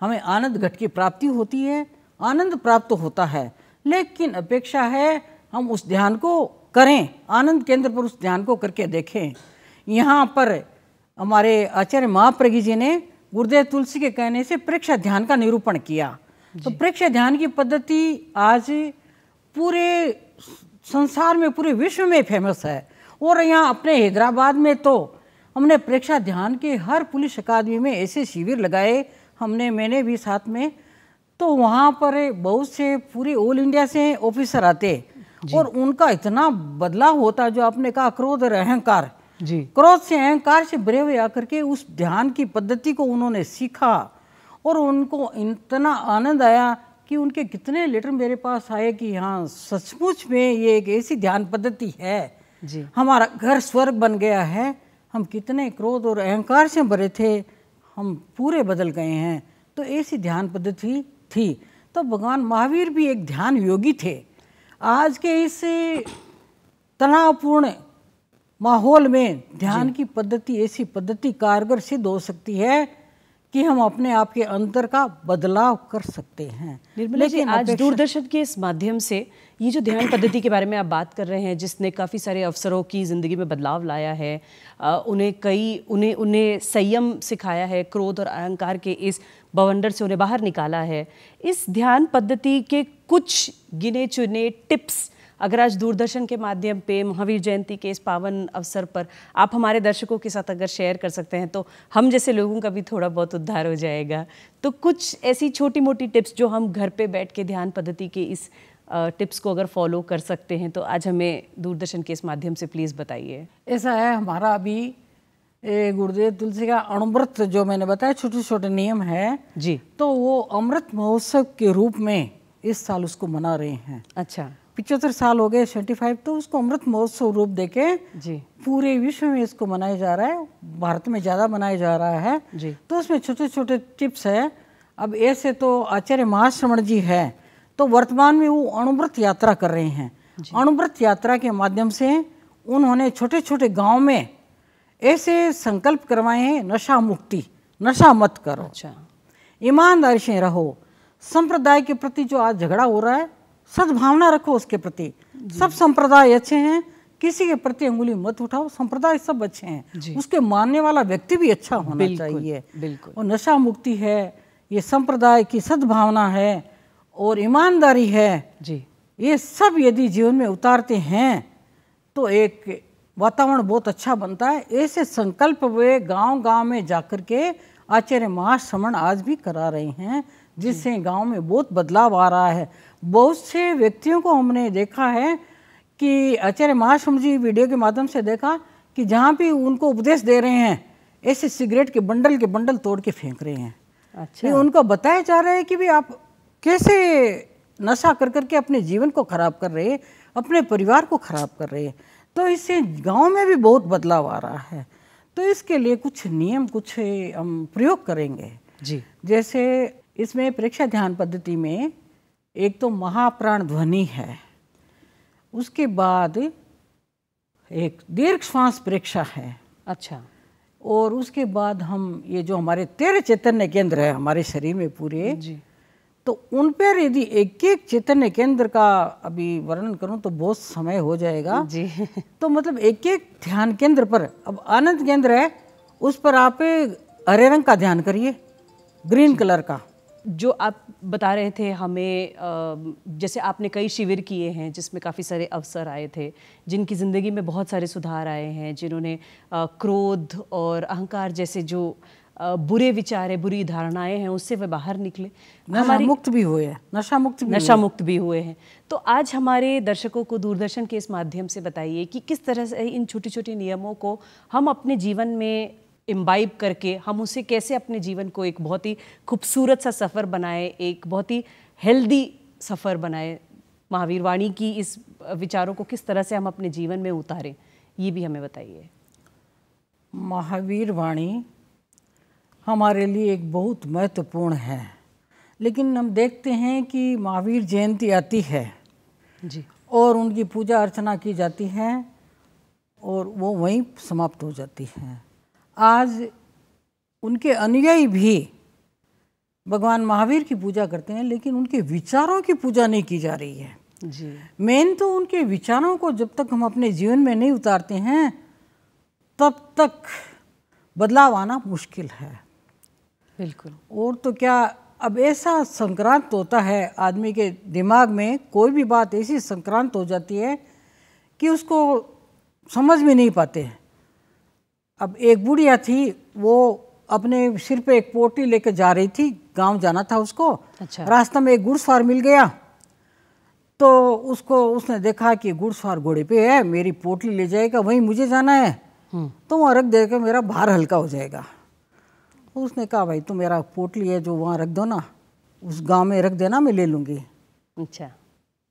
हमें आनंद घट की प्राप्ति होती है आनंद प्राप्त होता है लेकिन अपेक्षा है हम उस ध्यान को करें आनंद केंद्र पर उस ध्यान को करके देखें यहाँ पर हमारे आचार्य महाप्रगी जी ने गुरुदेव तुलसी के कहने से प्रेक्षा ध्यान का निरूपण किया तो प्रेक्षा ध्यान की पद्धति आज पूरे संसार में पूरे विश्व में फेमस है और यहाँ अपने हैदराबाद में तो हमने प्रेक्षा ध्यान के हर पुलिस अकादमी में ऐसे शिविर लगाए हमने मैंने भी साथ में तो वहाँ पर बहुत से पूरे ऑल इंडिया से ऑफिसर आते और उनका इतना बदलाव होता जो आपने कहा क्रोध और अहंकार जी क्रोध से अहंकार से ब्रेव आकर के उस ध्यान की पद्धति को उन्होंने सीखा और उनको इतना आनंद आया कि उनके कितने लेटर मेरे पास आए कि हाँ सचमुच में ये एक ऐसी ध्यान पद्धति है जी हमारा घर स्वर्ग बन गया है हम कितने क्रोध और अहंकार से भरे थे हम पूरे बदल गए हैं तो ऐसी ध्यान पद्धति थी तो भगवान महावीर भी एक ध्यान योगी थे आज के इस तनावपूर्ण माहौल में ध्यान की पद्धति ऐसी पद्धति कारगर सिद्ध हो सकती है कि हम अपने आप के अंतर का बदलाव कर सकते हैं निर्मला जी आज दूरदर्शन के इस माध्यम से ये जो ध्यान पद्धति के बारे में आप बात कर रहे हैं जिसने काफ़ी सारे अफसरों की ज़िंदगी में बदलाव लाया है आ, उन्हें कई उन्हें उन्हें संयम सिखाया है क्रोध और अहंकार के इस बवंडर से उन्हें बाहर निकाला है इस ध्यान पद्धति के कुछ गिने चुने टिप्स अगर आज दूरदर्शन के माध्यम पे महावीर जयंती के इस पावन अवसर पर आप हमारे दर्शकों के साथ अगर शेयर कर सकते हैं तो हम जैसे लोगों का भी थोड़ा बहुत उद्धार हो जाएगा तो कुछ ऐसी छोटी मोटी टिप्स जो हम घर पे बैठ के ध्यान पद्धति के इस टिप्स को अगर फॉलो कर सकते हैं तो आज हमें दूरदर्शन के इस माध्यम से प्लीज़ बताइए ऐसा है हमारा अभी गुरुदेव तुलसी का अमृत जो मैंने बताया छोटे छोटे नियम है जी तो वो अमृत महोत्सव के रूप में इस साल उसको मना रहे हैं अच्छा पिचहत्तर साल हो गए सेवेंटी फाइव तो उसको अमृत महोत्सव रूप देके जी पूरे विश्व में इसको मनाया जा रहा है भारत में ज़्यादा मनाया जा रहा है जी तो उसमें छोटे छोटे टिप्स है अब ऐसे तो आचार्य महाश्रवण जी है तो वर्तमान में वो अणुव्रत यात्रा कर रहे हैं अणुव्रत यात्रा के माध्यम से उन्होंने छोटे छोटे गाँव में ऐसे संकल्प करवाए हैं नशा मुक्ति नशा मत करो अच्छा ईमानदारी से रहो संप्रदाय के प्रति जो आज झगड़ा हो रहा है सद्भावना रखो उसके प्रति सब संप्रदाय अच्छे हैं किसी के प्रति अंगुली मत उठाओ संप्रदाय सब अच्छे हैं उसके मानने वाला व्यक्ति भी अच्छा होना बिल्कुल, चाहिए बिल्कुल और नशा मुक्ति है ये संप्रदाय की सद्भावना है और ईमानदारी है जी ये सब यदि जीवन में उतारते हैं तो एक वातावरण बहुत अच्छा बनता है ऐसे संकल्प वे गांव-गांव में जाकर के आचार्य महाश्रमण आज भी करा रहे हैं जिससे गांव में बहुत बदलाव आ रहा है बहुत से व्यक्तियों को हमने देखा है कि आचार्य महाश्रम जी वीडियो के माध्यम से देखा कि जहाँ भी उनको उपदेश दे रहे हैं ऐसे सिगरेट के बंडल के बंडल तोड़ के फेंक रहे हैं अच्छा ये उनको बताया जा रहा है कि भी आप कैसे नशा कर करके अपने जीवन को खराब कर रहे हैं अपने परिवार को खराब कर रहे हैं तो इससे गांव में भी बहुत बदलाव आ रहा है तो इसके लिए कुछ नियम कुछ हम प्रयोग करेंगे जी जैसे इसमें परीक्षा ध्यान पद्धति में एक तो महाप्राण ध्वनि है उसके बाद एक दीर्घ श्वास प्रेक्षा है अच्छा और उसके बाद हम ये जो हमारे तेरह चैतन्य केंद्र है हमारे शरीर में पूरे जी तो उन पर यदि एक एक चैतन्य केंद्र का अभी वर्णन करूं तो बहुत समय हो जाएगा जी तो मतलब एक एक ध्यान केंद्र पर अब आनंद केंद्र है उस पर आप हरे रंग का ध्यान करिए ग्रीन कलर का जो आप बता रहे थे हमें जैसे आपने कई शिविर किए हैं जिसमें काफ़ी सारे अवसर आए थे जिनकी ज़िंदगी में बहुत सारे सुधार आए हैं जिन्होंने क्रोध और अहंकार जैसे जो बुरे विचार बुरी धारणाएं हैं उससे वे बाहर निकले हाँ, हाँ, हमारी मुक्त भी हुए हैं नशा मुक्त भी नशा मुक्त भी हुए हैं तो आज हमारे दर्शकों को दूरदर्शन के इस माध्यम से बताइए कि किस तरह से इन छोटे छोटे नियमों को हम अपने जीवन में इम्बाइब करके हम उसे कैसे अपने जीवन को एक बहुत ही खूबसूरत सा सफ़र बनाए एक बहुत ही हेल्दी सफ़र बनाए महावीर वाणी की इस विचारों को किस तरह से हम अपने जीवन में उतारें ये भी हमें बताइए महावीर वाणी हमारे लिए एक बहुत महत्वपूर्ण है लेकिन हम देखते हैं कि महावीर जयंती आती है जी और उनकी पूजा अर्चना की जाती है और वो वहीं समाप्त हो जाती हैं आज उनके अनुयायी भी भगवान महावीर की पूजा करते हैं लेकिन उनके विचारों की पूजा नहीं की जा रही है जी मेन तो उनके विचारों को जब तक हम अपने जीवन में नहीं उतारते हैं तब तक बदलाव आना मुश्किल है बिल्कुल और तो क्या अब ऐसा संक्रांत होता है आदमी के दिमाग में कोई भी बात ऐसी संक्रांत हो जाती है कि उसको समझ में नहीं पाते हैं अब एक बुढ़िया थी वो अपने सिर पे एक पोटली लेके जा रही थी गांव जाना था उसको अच्छा। रास्ते में एक घुड़सवार मिल गया तो उसको उसने देखा कि घुड़सवार घोड़े पे है मेरी पोटली ले जाएगा वहीं मुझे जाना है हम्म। तो वहाँ रख देगा मेरा भार हल्का हो जाएगा तो उसने कहा भाई तो मेरा पोटली है जो वहाँ रख दो ना उस गांव में रख देना मैं ले लूँगी अच्छा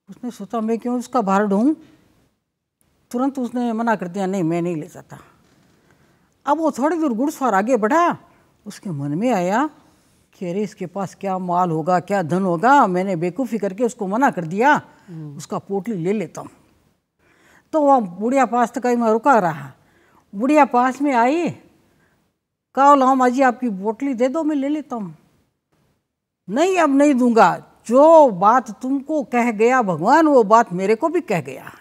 उसने सोचा मैं क्यों उसका भार ढूँ तुरंत उसने मना कर दिया नहीं मैं नहीं ले जाता अब वो थोड़ी दूर घुड़सवार आगे बढ़ा उसके मन में आया कि अरे इसके पास क्या माल होगा क्या धन होगा मैंने बेकूफी करके उसको मना कर दिया हम्म। उसका पोटली ले लेता हूँ तो वह बुढ़िया पास तक मैं रुका रहा बुढ़िया पास में आई कहा लाओ माजी आपकी पोटली दे दो मैं ले लेता हूँ नहीं अब नहीं दूंगा जो बात तुमको कह गया भगवान वो बात मेरे को भी कह गया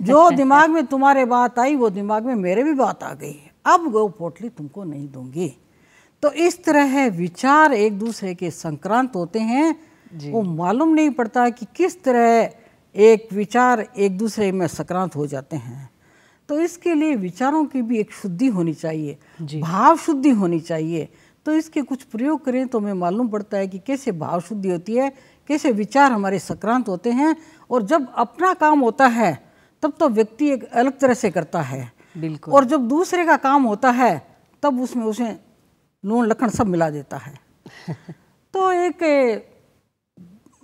जो दिमाग में तुम्हारे बात आई वो दिमाग में मेरे भी बात आ गई अब वो पोटली तुमको नहीं दूंगी तो इस तरह है विचार एक दूसरे के संक्रांत होते हैं वो मालूम नहीं पड़ता कि किस तरह एक विचार एक दूसरे में संक्रांत हो जाते हैं तो इसके लिए विचारों की भी एक शुद्धि होनी चाहिए भाव शुद्धि होनी चाहिए तो इसके कुछ प्रयोग करें तो हमें मालूम पड़ता है कि कैसे भाव शुद्धि होती है कैसे विचार हमारे संक्रांत होते हैं और जब अपना काम होता है तब तो व्यक्ति एक अलग तरह से करता है बिल्कुल और जब दूसरे का काम होता है तब उसमें उसे लून लखन सब मिला देता है तो एक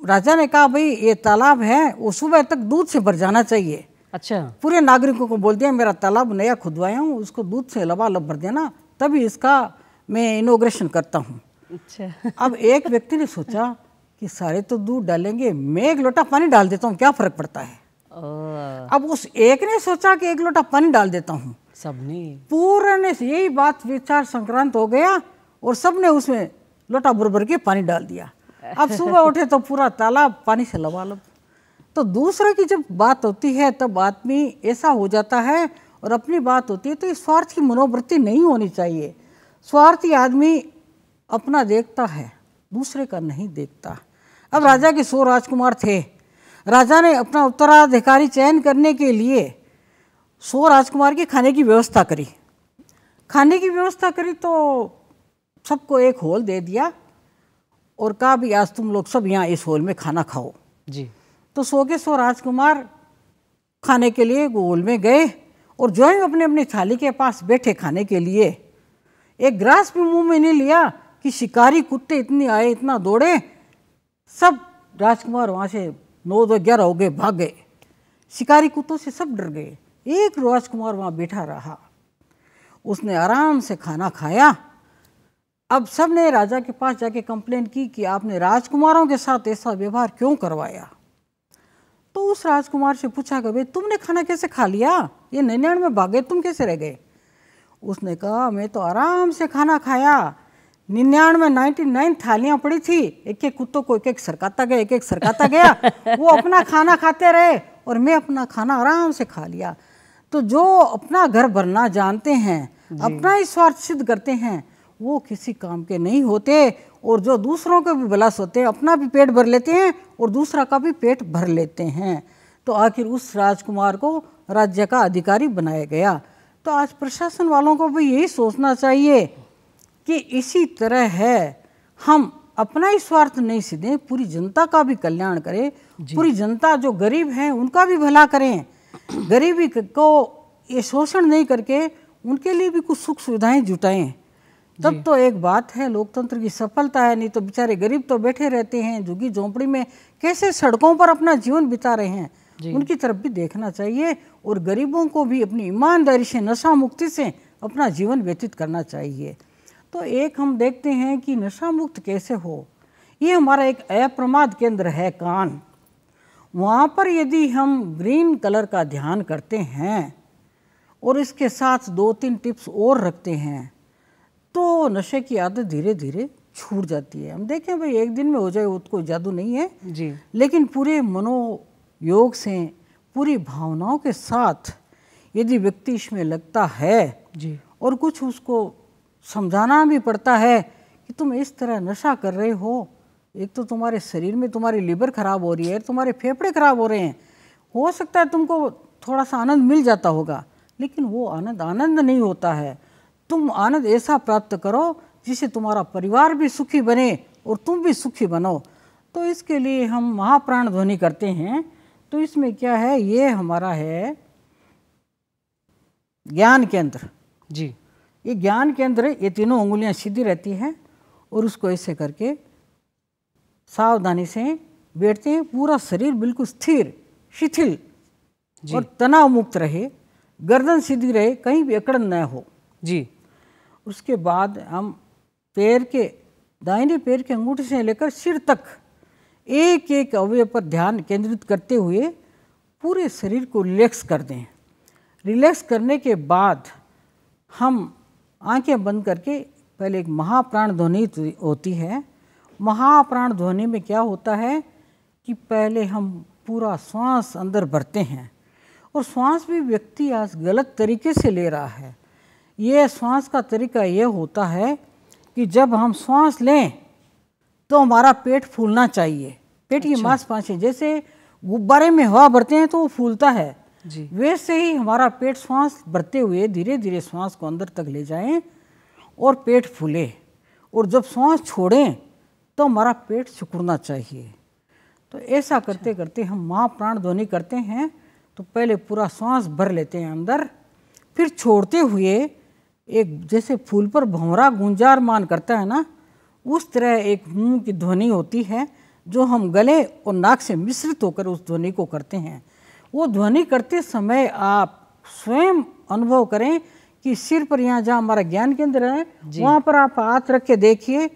राजा ने कहा भाई ये तालाब है वो सुबह तक दूध से भर जाना चाहिए अच्छा पूरे नागरिकों को बोल दिया मेरा तालाब नया खुदवाया हूँ उसको दूध से लबालब भर देना तभी इसका मैं इनोग्रेशन करता हूँ अच्छा अब एक व्यक्ति ने सोचा कि सारे तो दूध डालेंगे मैं एक लोटा पानी डाल देता हूँ क्या फ़र्क पड़ता है अब उस एक ने सोचा कि एक लोटा पानी डाल देता हूँ सबने पूरा ने यही बात विचार संक्रांत हो गया और सबने उसमें लोटा भर भर के पानी डाल दिया अब सुबह उठे तो पूरा तालाब पानी से लबा लब तो दूसरे की जब बात होती है तब आदमी ऐसा हो जाता है और अपनी बात होती है तो ये स्वार्थ की मनोवृत्ति नहीं होनी चाहिए स्वार्थी आदमी अपना देखता है दूसरे का नहीं देखता अब राजा के सौ राजकुमार थे राजा ने अपना उत्तराधिकारी चयन करने के लिए सो राजकुमार के खाने की व्यवस्था करी खाने की व्यवस्था करी तो सबको एक हॉल दे दिया और कहा भी आज तुम लोग सब यहाँ इस हॉल में खाना खाओ जी तो सो के सो राजकुमार खाने के लिए गोल में गए और जो ही अपने अपने थाली के पास बैठे खाने के लिए एक ग्रास भी मुंह में नहीं लिया कि शिकारी कुत्ते इतने आए इतना दौड़े सब राजकुमार वहाँ से नौ दो ग्यारह हो गए भाग गए शिकारी कुत्तों से सब डर गए एक राजकुमार वहाँ बैठा रहा उसने आराम से खाना खाया अब सब ने राजा के पास जाके कंप्लेन की कि आपने राजकुमारों के साथ ऐसा व्यवहार क्यों करवाया तो उस राजकुमार से पूछा कि भाई तुमने खाना कैसे खा लिया ये नैन में भागे तुम कैसे रह गए उसने कहा मैं तो आराम से खाना खाया निन्यानवे नाइन्टी नाइन थालियां पड़ी थी एक एक कुत्तों को एक एक सरकाता गया एक एक सरकाता गया वो अपना खाना खाते रहे और मैं अपना खाना आराम से खा लिया तो जो अपना घर भरना जानते हैं अपना ही स्वार्थ सिद्ध करते हैं वो किसी काम के नहीं होते और जो दूसरों के भी भला सोते हैं अपना भी पेट भर लेते हैं और दूसरा का भी पेट भर लेते हैं तो आखिर उस राजकुमार को राज्य का अधिकारी बनाया गया तो आज प्रशासन वालों को भी यही सोचना चाहिए कि इसी तरह है हम अपना ही स्वार्थ नहीं सीधे पूरी जनता का भी कल्याण करें पूरी जनता जो गरीब हैं उनका भी भला करें गरीबी को ये शोषण नहीं करके उनके लिए भी कुछ सुख सुविधाएं जुटाएं तब तो एक बात है लोकतंत्र की सफलता है नहीं तो बेचारे गरीब तो बैठे रहते हैं झुग्गी झोंपड़ी में कैसे सड़कों पर अपना जीवन बिता रहे हैं उनकी तरफ भी देखना चाहिए और गरीबों को भी अपनी ईमानदारी से नशा मुक्ति से अपना जीवन व्यतीत करना चाहिए तो एक हम देखते हैं कि नशा मुक्त कैसे हो ये हमारा एक अप्रमाद केंद्र है कान वहाँ पर यदि हम ग्रीन कलर का ध्यान करते हैं और इसके साथ दो तीन टिप्स और रखते हैं तो नशे की आदत धीरे धीरे छूट जाती है हम देखें भाई एक दिन में हो जाए वो तो कोई जादू नहीं है जी लेकिन पूरे मनोयोग से पूरी भावनाओं के साथ यदि व्यक्ति इसमें लगता है जी और कुछ उसको समझाना भी पड़ता है कि तुम इस तरह नशा कर रहे हो एक तो तुम्हारे शरीर में तुम्हारी लीवर ख़राब हो रही है तुम्हारे फेफड़े ख़राब हो रहे हैं हो सकता है तुमको थोड़ा सा आनंद मिल जाता होगा लेकिन वो आनंद आनंद नहीं होता है तुम आनंद ऐसा प्राप्त करो जिसे तुम्हारा परिवार भी सुखी बने और तुम भी सुखी बनो तो इसके लिए हम महाप्राण ध्वनि करते हैं तो इसमें क्या है ये हमारा है ज्ञान केंद्र जी ये ज्ञान केंद्र ये तीनों उंगलियां सीधी रहती हैं और उसको ऐसे करके सावधानी से बैठते हैं पूरा शरीर बिल्कुल स्थिर शिथिल और तनाव मुक्त रहे गर्दन सीधी रहे कहीं भी अकड़न न हो जी उसके बाद हम पैर के दाहिने पैर के अंगूठे से लेकर सिर तक एक एक अवय पर ध्यान केंद्रित करते हुए पूरे शरीर को रिलैक्स कर दें रिलैक्स करने के बाद हम आंखें बंद करके पहले एक महाप्राण ध्वनि होती है महाप्राण ध्वनि में क्या होता है कि पहले हम पूरा श्वास अंदर भरते हैं और श्वास भी व्यक्ति आज गलत तरीके से ले रहा है यह श्वास का तरीका यह होता है कि जब हम श्वास लें तो हमारा पेट फूलना चाहिए पेट अच्छा। की मांसपेशियाँ जैसे गुब्बारे में हवा भरते हैं तो वो फूलता है वैसे ही हमारा पेट श्वास बढ़ते हुए धीरे धीरे श्वास को अंदर तक ले जाएं और पेट फूले और जब श्वास छोड़ें तो हमारा पेट सिकुड़ना चाहिए तो ऐसा अच्छा। करते करते हम महाप्राण ध्वनि करते हैं तो पहले पूरा श्वास भर लेते हैं अंदर फिर छोड़ते हुए एक जैसे फूल पर भंवरा गुंजार मान करता है ना उस तरह एक मुँह की ध्वनि होती है जो हम गले और नाक से मिश्रित होकर उस ध्वनि को करते हैं वो ध्वनि करते समय आप स्वयं अनुभव करें कि सिर पर यहाँ जहाँ हमारा ज्ञान केंद्र है वहाँ पर आप हाथ रख के देखिए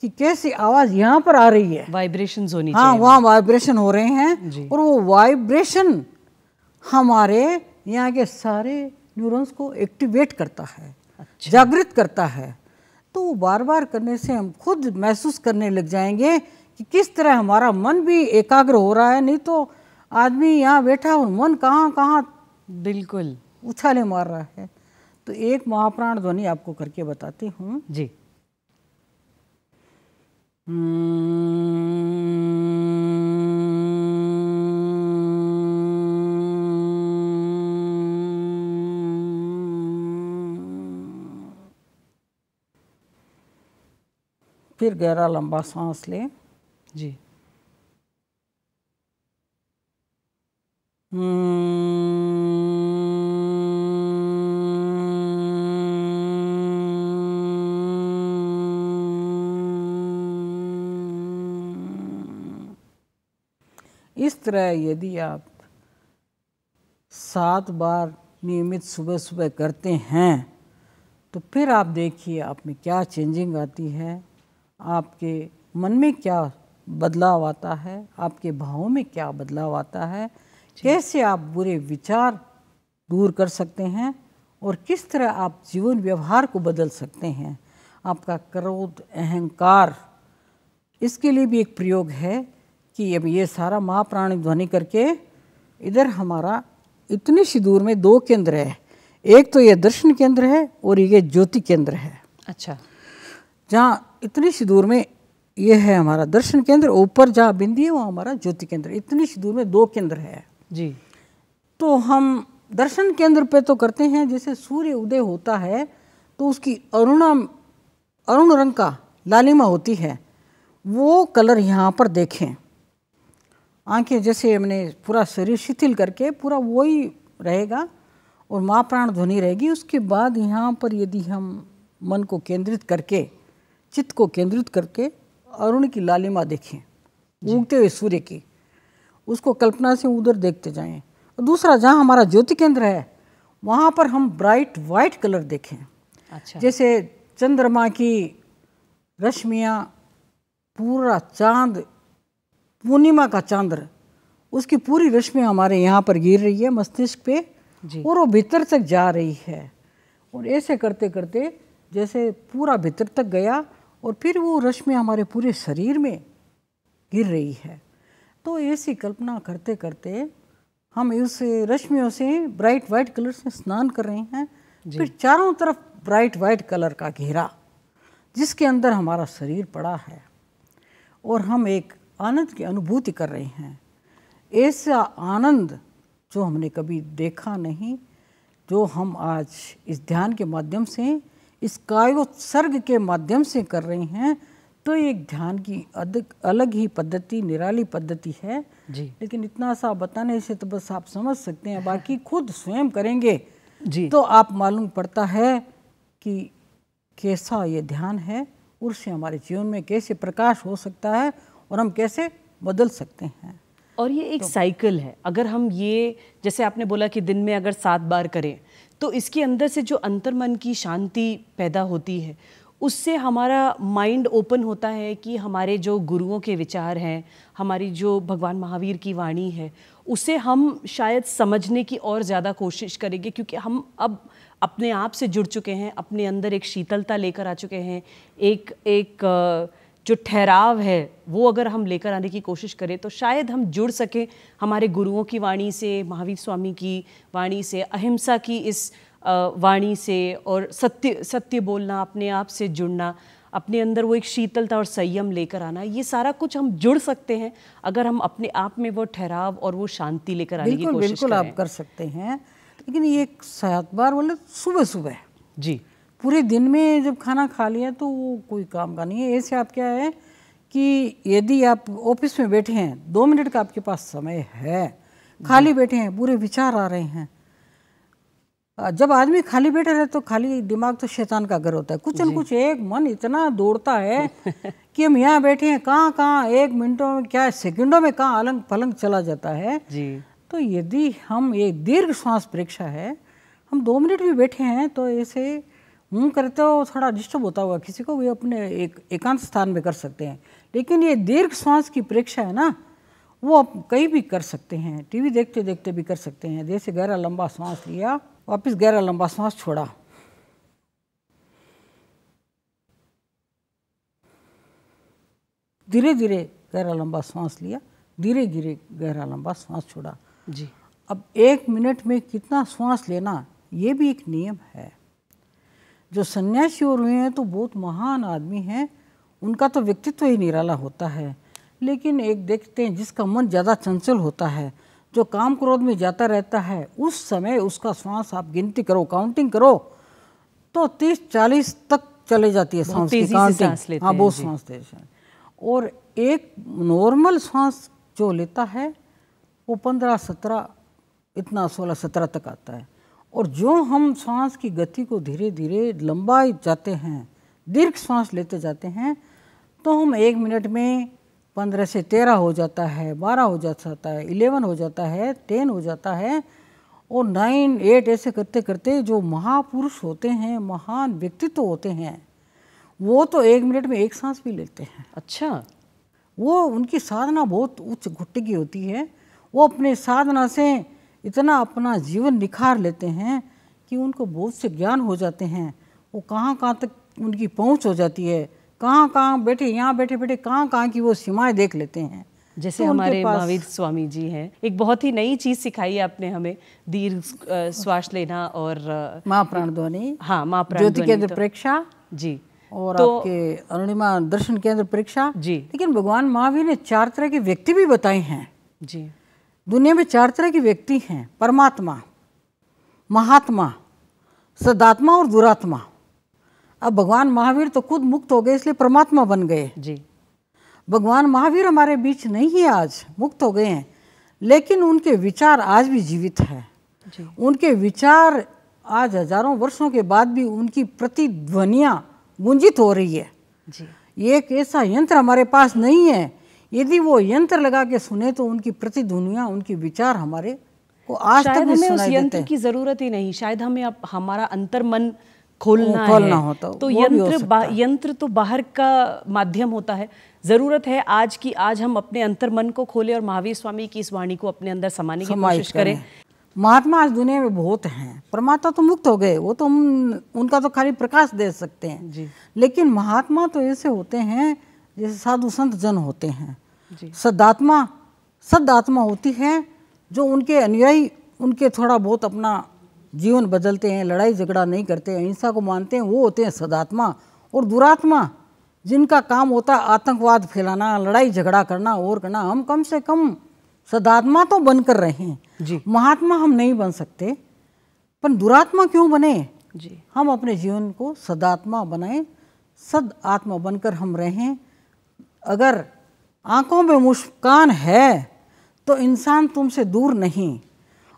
कि कैसी आवाज यहाँ पर आ रही है वाइब्रेशन होनी हाँ वहाँ वाइब्रेशन हो रहे हैं और वो वाइब्रेशन हमारे यहाँ के सारे न्यूरॉन्स को एक्टिवेट करता है अच्छा। जागृत करता है तो वो बार बार करने से हम खुद महसूस करने लग जाएंगे कि किस तरह हमारा मन भी एकाग्र हो रहा है नहीं तो आदमी यहाँ बैठा हो मन कहाँ कहाँ बिल्कुल उछाले मार रहा है तो एक महाप्राण ध्वनि आपको करके बताती हूँ जी फिर गहरा लंबा सांस ले जी हम्म। इस तरह यदि आप सात बार नियमित सुबह सुबह करते हैं तो फिर आप देखिए आप में क्या चेंजिंग आती है आपके मन में क्या बदलाव आता है आपके भावों में क्या बदलाव आता है कैसे आप बुरे विचार दूर कर सकते हैं और किस तरह आप जीवन व्यवहार को बदल सकते हैं आपका क्रोध अहंकार इसके लिए भी एक प्रयोग है कि अब ये सारा महाप्राण ध्वनि करके इधर हमारा इतने सी दूर में दो केंद्र है एक तो ये दर्शन केंद्र है और ये ज्योति केंद्र है अच्छा जहाँ इतने सी दूर में ये है हमारा दर्शन केंद्र ऊपर जहाँ बिंदी है वहाँ हमारा ज्योति केंद्र इतनी सी दूर में दो केंद्र है जी तो हम दर्शन केंद्र पे तो करते हैं जैसे सूर्य उदय होता है तो उसकी अरुणा अरुण रंग का लालिमा होती है वो कलर यहाँ पर देखें आंखें जैसे हमने पूरा शरीर शिथिल करके पूरा वही रहेगा और माँ प्राण ध्वनि रहेगी उसके बाद यहाँ पर यदि हम मन को केंद्रित करके चित्त को केंद्रित करके अरुण की लालिमा देखें उगते हुए सूर्य की उसको कल्पना से उधर देखते जाएं और दूसरा जहाँ हमारा ज्योति केंद्र है वहाँ पर हम ब्राइट वाइट कलर देखें अच्छा जैसे चंद्रमा की रश्मियाँ पूरा चांद पूर्णिमा का चंद्र उसकी पूरी रश्मि हमारे यहाँ पर गिर रही है मस्तिष्क पे और वो भीतर तक जा रही है और ऐसे करते करते जैसे पूरा भीतर तक गया और फिर वो रश्मि हमारे पूरे शरीर में गिर रही है तो ऐसी कल्पना करते करते हम इस रश्मियों से ब्राइट वाइट कलर से स्नान कर रहे हैं फिर चारों तरफ ब्राइट वाइट कलर का घेरा जिसके अंदर हमारा शरीर पड़ा है और हम एक आनंद की अनुभूति कर रहे हैं ऐसा आनंद जो हमने कभी देखा नहीं जो हम आज इस ध्यान के माध्यम से इस कायोत्सर्ग के माध्यम से कर रहे हैं तो एक ध्यान की अधिक अलग ही पद्धति निराली पद्धति है जी लेकिन इतना सा बताने से तो बस आप समझ सकते हैं बाकी खुद स्वयं करेंगे जी तो आप मालूम पड़ता है कि कैसा ये ध्यान है उससे हमारे जीवन में कैसे प्रकाश हो सकता है और हम कैसे बदल सकते हैं और ये एक तो, साइकिल है अगर हम ये जैसे आपने बोला कि दिन में अगर सात बार करें तो इसके अंदर से जो अंतर्मन की शांति पैदा होती है उससे हमारा माइंड ओपन होता है कि हमारे जो गुरुओं के विचार हैं हमारी जो भगवान महावीर की वाणी है उसे हम शायद समझने की और ज़्यादा कोशिश करेंगे क्योंकि हम अब अपने आप से जुड़ चुके हैं अपने अंदर एक शीतलता लेकर आ चुके हैं एक एक जो ठहराव है वो अगर हम लेकर आने की कोशिश करें तो शायद हम जुड़ सकें हमारे गुरुओं की वाणी से महावीर स्वामी की वाणी से अहिंसा की इस वाणी से और सत्य सत्य बोलना अपने आप से जुड़ना अपने अंदर वो एक शीतलता और संयम लेकर आना ये सारा कुछ हम जुड़ सकते हैं अगर हम अपने आप में वो ठहराव और वो शांति लेकर आने की कोशिश बिल्कुल आप कर सकते हैं लेकिन ये सात बार मतलब सुबह सुबह जी पूरे दिन में जब खाना खा लिया तो वो कोई काम का नहीं है ऐसे आप क्या है कि यदि आप ऑफिस में बैठे हैं दो मिनट का आपके पास समय है खाली बैठे हैं पूरे विचार आ रहे हैं जब आदमी खाली बैठा रहे तो खाली दिमाग तो शैतान का घर होता है कुछ न कुछ एक मन इतना दौड़ता है कि हम यहाँ बैठे हैं कहाँ कहाँ एक मिनटों में क्या सेकंडों में कहाँ अलंग पलंग चला जाता है जी तो यदि हम ये दीर्घ श्वास परीक्षा है हम दो मिनट भी बैठे हैं तो ऐसे मुँह करते हो थोड़ा डिस्टर्ब होता हुआ किसी को भी अपने एक एकांत स्थान में कर सकते हैं लेकिन ये दीर्घ श्वास की परीक्षा है ना वो आप कहीं भी कर सकते हैं टीवी देखते देखते भी कर सकते हैं जैसे गहरा लंबा सांस लिया वापस गहरा लंबा सांस छोड़ा धीरे धीरे गहरा लंबा सांस लिया धीरे धीरे गहरा लंबा सांस छोड़ा जी अब एक मिनट में कितना सांस लेना ये भी एक नियम है जो सन्यासी और हुए हैं तो बहुत महान आदमी हैं उनका तो व्यक्तित्व ही निराला होता है लेकिन एक देखते हैं जिसका मन ज़्यादा चंचल होता है जो काम क्रोध में जाता रहता है उस समय उसका श्वास आप गिनती करो काउंटिंग करो तो तीस चालीस तक चले जाती है सांस की काउंटिंग हाँ बहुत श्वास तेज है और एक नॉर्मल सांस जो लेता है वो पंद्रह सत्रह इतना सोलह सत्रह तक आता है और जो हम सांस की गति को धीरे धीरे लंबाई जाते हैं दीर्घ सांस लेते जाते हैं तो हम एक मिनट में पंद्रह से तेरह हो जाता है बारह हो जाता है इलेवन हो जाता है टेन हो जाता है और नाइन एट ऐसे करते करते जो महापुरुष होते हैं महान व्यक्तित्व तो होते हैं वो तो एक मिनट में एक सांस भी लेते हैं अच्छा वो उनकी साधना बहुत उच्च घुट्ट की होती है वो अपने साधना से इतना अपना जीवन निखार लेते हैं कि उनको बहुत से ज्ञान हो जाते हैं वो कहाँ कहाँ तक उनकी पहुँच हो जाती है कहाँ कहाँ बैठे यहाँ बैठे बैठे कहाँ कहाँ की वो सीमाएं देख लेते हैं जैसे तो हमारे महावीर स्वामी जी हैं एक बहुत ही नई चीज सिखाई आपने हमें दीर्घ श्वास लेना और माँ प्राण ध्वनि हाँ माँ प्राण ज्योति केंद्र तो- परीक्षा जी और तो, आपके अरुणिमा दर्शन केंद्र परीक्षा जी लेकिन भगवान महावीर ने चार तरह के व्यक्ति भी बताए हैं जी दुनिया में चार तरह के व्यक्ति हैं परमात्मा महात्मा सदात्मा और दुरात्मा अब भगवान महावीर तो खुद मुक्त हो गए इसलिए परमात्मा बन गए जी भगवान महावीर हमारे बीच नहीं है आज मुक्त हो गए हैं लेकिन उनके विचार आज भी जीवित है जी। उनके विचार आज हजारों वर्षों के बाद भी उनकी प्रतिध्वनियाँ गुंजित हो रही है जी एक ऐसा यंत्र हमारे पास नहीं है यदि वो यंत्र लगा के सुने तो उनकी प्रतिध्वनियाँ उनके विचार हमारे को आज शायद तक हमें उस यंत्र की ज़रूरत ही नहीं शायद हमें अब हमारा अंतर मन खोलना खोलना होता तो, तो यंत्र हो यंत्र तो बाहर का माध्यम होता है ज़रूरत है आज की आज हम अपने अंतर मन को खोले और महावीर स्वामी की इस वाणी को अपने अंदर समाने की कोशिश करें महात्मा आज दुनिया में बहुत हैं परमात्मा तो मुक्त हो गए वो तो हम उनका तो खाली प्रकाश दे सकते हैं जी लेकिन महात्मा तो ऐसे होते हैं जैसे साधु संत जन होते हैं सदात्मा सदात्मा होती है जो उनके अनुयायी उनके थोड़ा बहुत अपना जीवन बदलते हैं लड़ाई झगड़ा नहीं करते अहिंसा को मानते हैं वो होते हैं सदात्मा और दुरात्मा जिनका काम होता है आतंकवाद फैलाना लड़ाई झगड़ा करना और करना हम कम से कम सदात्मा तो बन कर रहे हैं जी महात्मा हम नहीं बन सकते पर दुरात्मा क्यों बने जी हम अपने जीवन को सदात्मा बनाएं सद आत्मा बनकर हम रहें अगर आंखों में मुस्कान है तो इंसान तुमसे दूर नहीं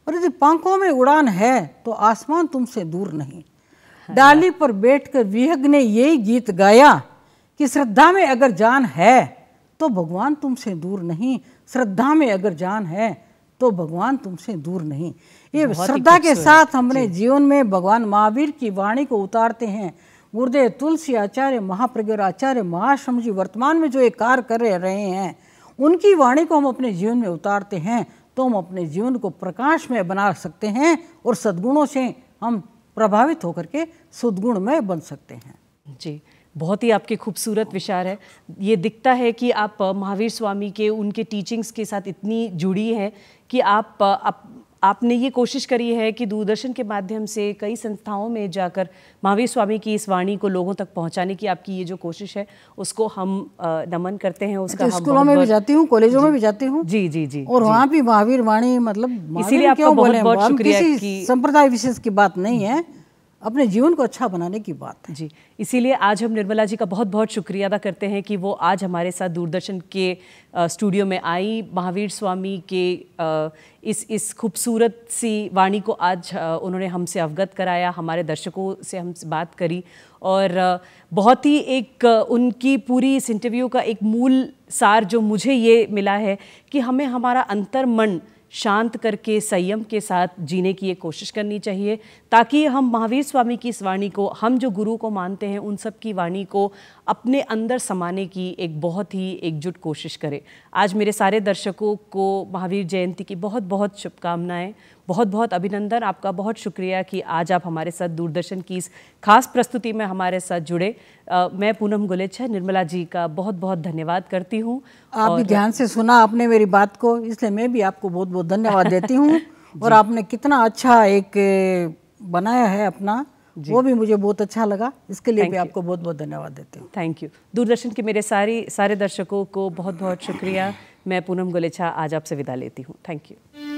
और यदि पंखों में उड़ान है तो आसमान तुमसे दूर नहीं हाँ। डाली पर बैठकर विहग ने यही गीत गाया कि श्रद्धा में अगर जान है तो भगवान तुमसे दूर नहीं श्रद्धा में अगर जान है तो भगवान तुमसे दूर नहीं ये श्रद्धा के साथ हमने जीवन में भगवान महावीर की वाणी को उतारते हैं गुरुदेव तुलसी आचार्य महाप्रगर आचार्य महाश्रम जी वर्तमान में जो ये कार्य कर रहे हैं उनकी वाणी को हम अपने जीवन में उतारते हैं तुम अपने जीवन को प्रकाश में बना सकते हैं और सद्गुणों से हम प्रभावित होकर के में बन सकते हैं जी बहुत ही आपके खूबसूरत विचार है ये दिखता है कि आप महावीर स्वामी के उनके टीचिंग्स के साथ इतनी जुड़ी हैं कि आप, आप आपने ये कोशिश करी है कि दूरदर्शन के माध्यम से कई संस्थाओं में जाकर महावीर स्वामी की इस वाणी को लोगों तक पहुंचाने की आपकी ये जो कोशिश है उसको हम नमन करते हैं उसका अच्छा, स्कूलों में भी जाती हूँ कॉलेजों में भी जाती हूँ जी जी जी और वहाँ भी महावीर वाणी मतलब इसीलिए आपको बहुत बहुत शुक्रिया संप्रदाय विशेष की बात नहीं है अपने जीवन को अच्छा बनाने की बात है जी इसीलिए आज हम निर्मला जी का बहुत बहुत शुक्रिया अदा करते हैं कि वो आज हमारे साथ दूरदर्शन के स्टूडियो में आई महावीर स्वामी के इस इस खूबसूरत सी वाणी को आज उन्होंने हमसे अवगत कराया हमारे दर्शकों से हम बात करी और बहुत ही एक उनकी पूरी इस इंटरव्यू का एक मूल सार जो मुझे ये मिला है कि हमें हमारा अंतर मन शांत करके संयम के साथ जीने की एक कोशिश करनी चाहिए ताकि हम महावीर स्वामी की इस वाणी को हम जो गुरु को मानते हैं उन सब की वाणी को अपने अंदर समाने की एक बहुत ही एकजुट कोशिश करें आज मेरे सारे दर्शकों को महावीर जयंती की बहुत बहुत शुभकामनाएं बहुत बहुत अभिनंदन आपका बहुत शुक्रिया कि आज आप हमारे साथ दूरदर्शन की इस खास प्रस्तुति में हमारे साथ जुड़े आ, मैं पूनम गुलेच्छा निर्मला जी का बहुत बहुत धन्यवाद करती हूँ आप भी ध्यान से सुना आपने मेरी बात को इसलिए मैं भी आपको बहुत बहुत धन्यवाद देती हूँ और आपने कितना अच्छा एक बनाया है अपना वो भी मुझे बहुत अच्छा लगा इसके लिए भी आपको बहुत बहुत धन्यवाद देते हूँ थैंक यू दूरदर्शन के मेरे सारी सारे दर्शकों को बहुत बहुत शुक्रिया मैं पूनम गुलेछा आज आपसे विदा लेती हूँ थैंक यू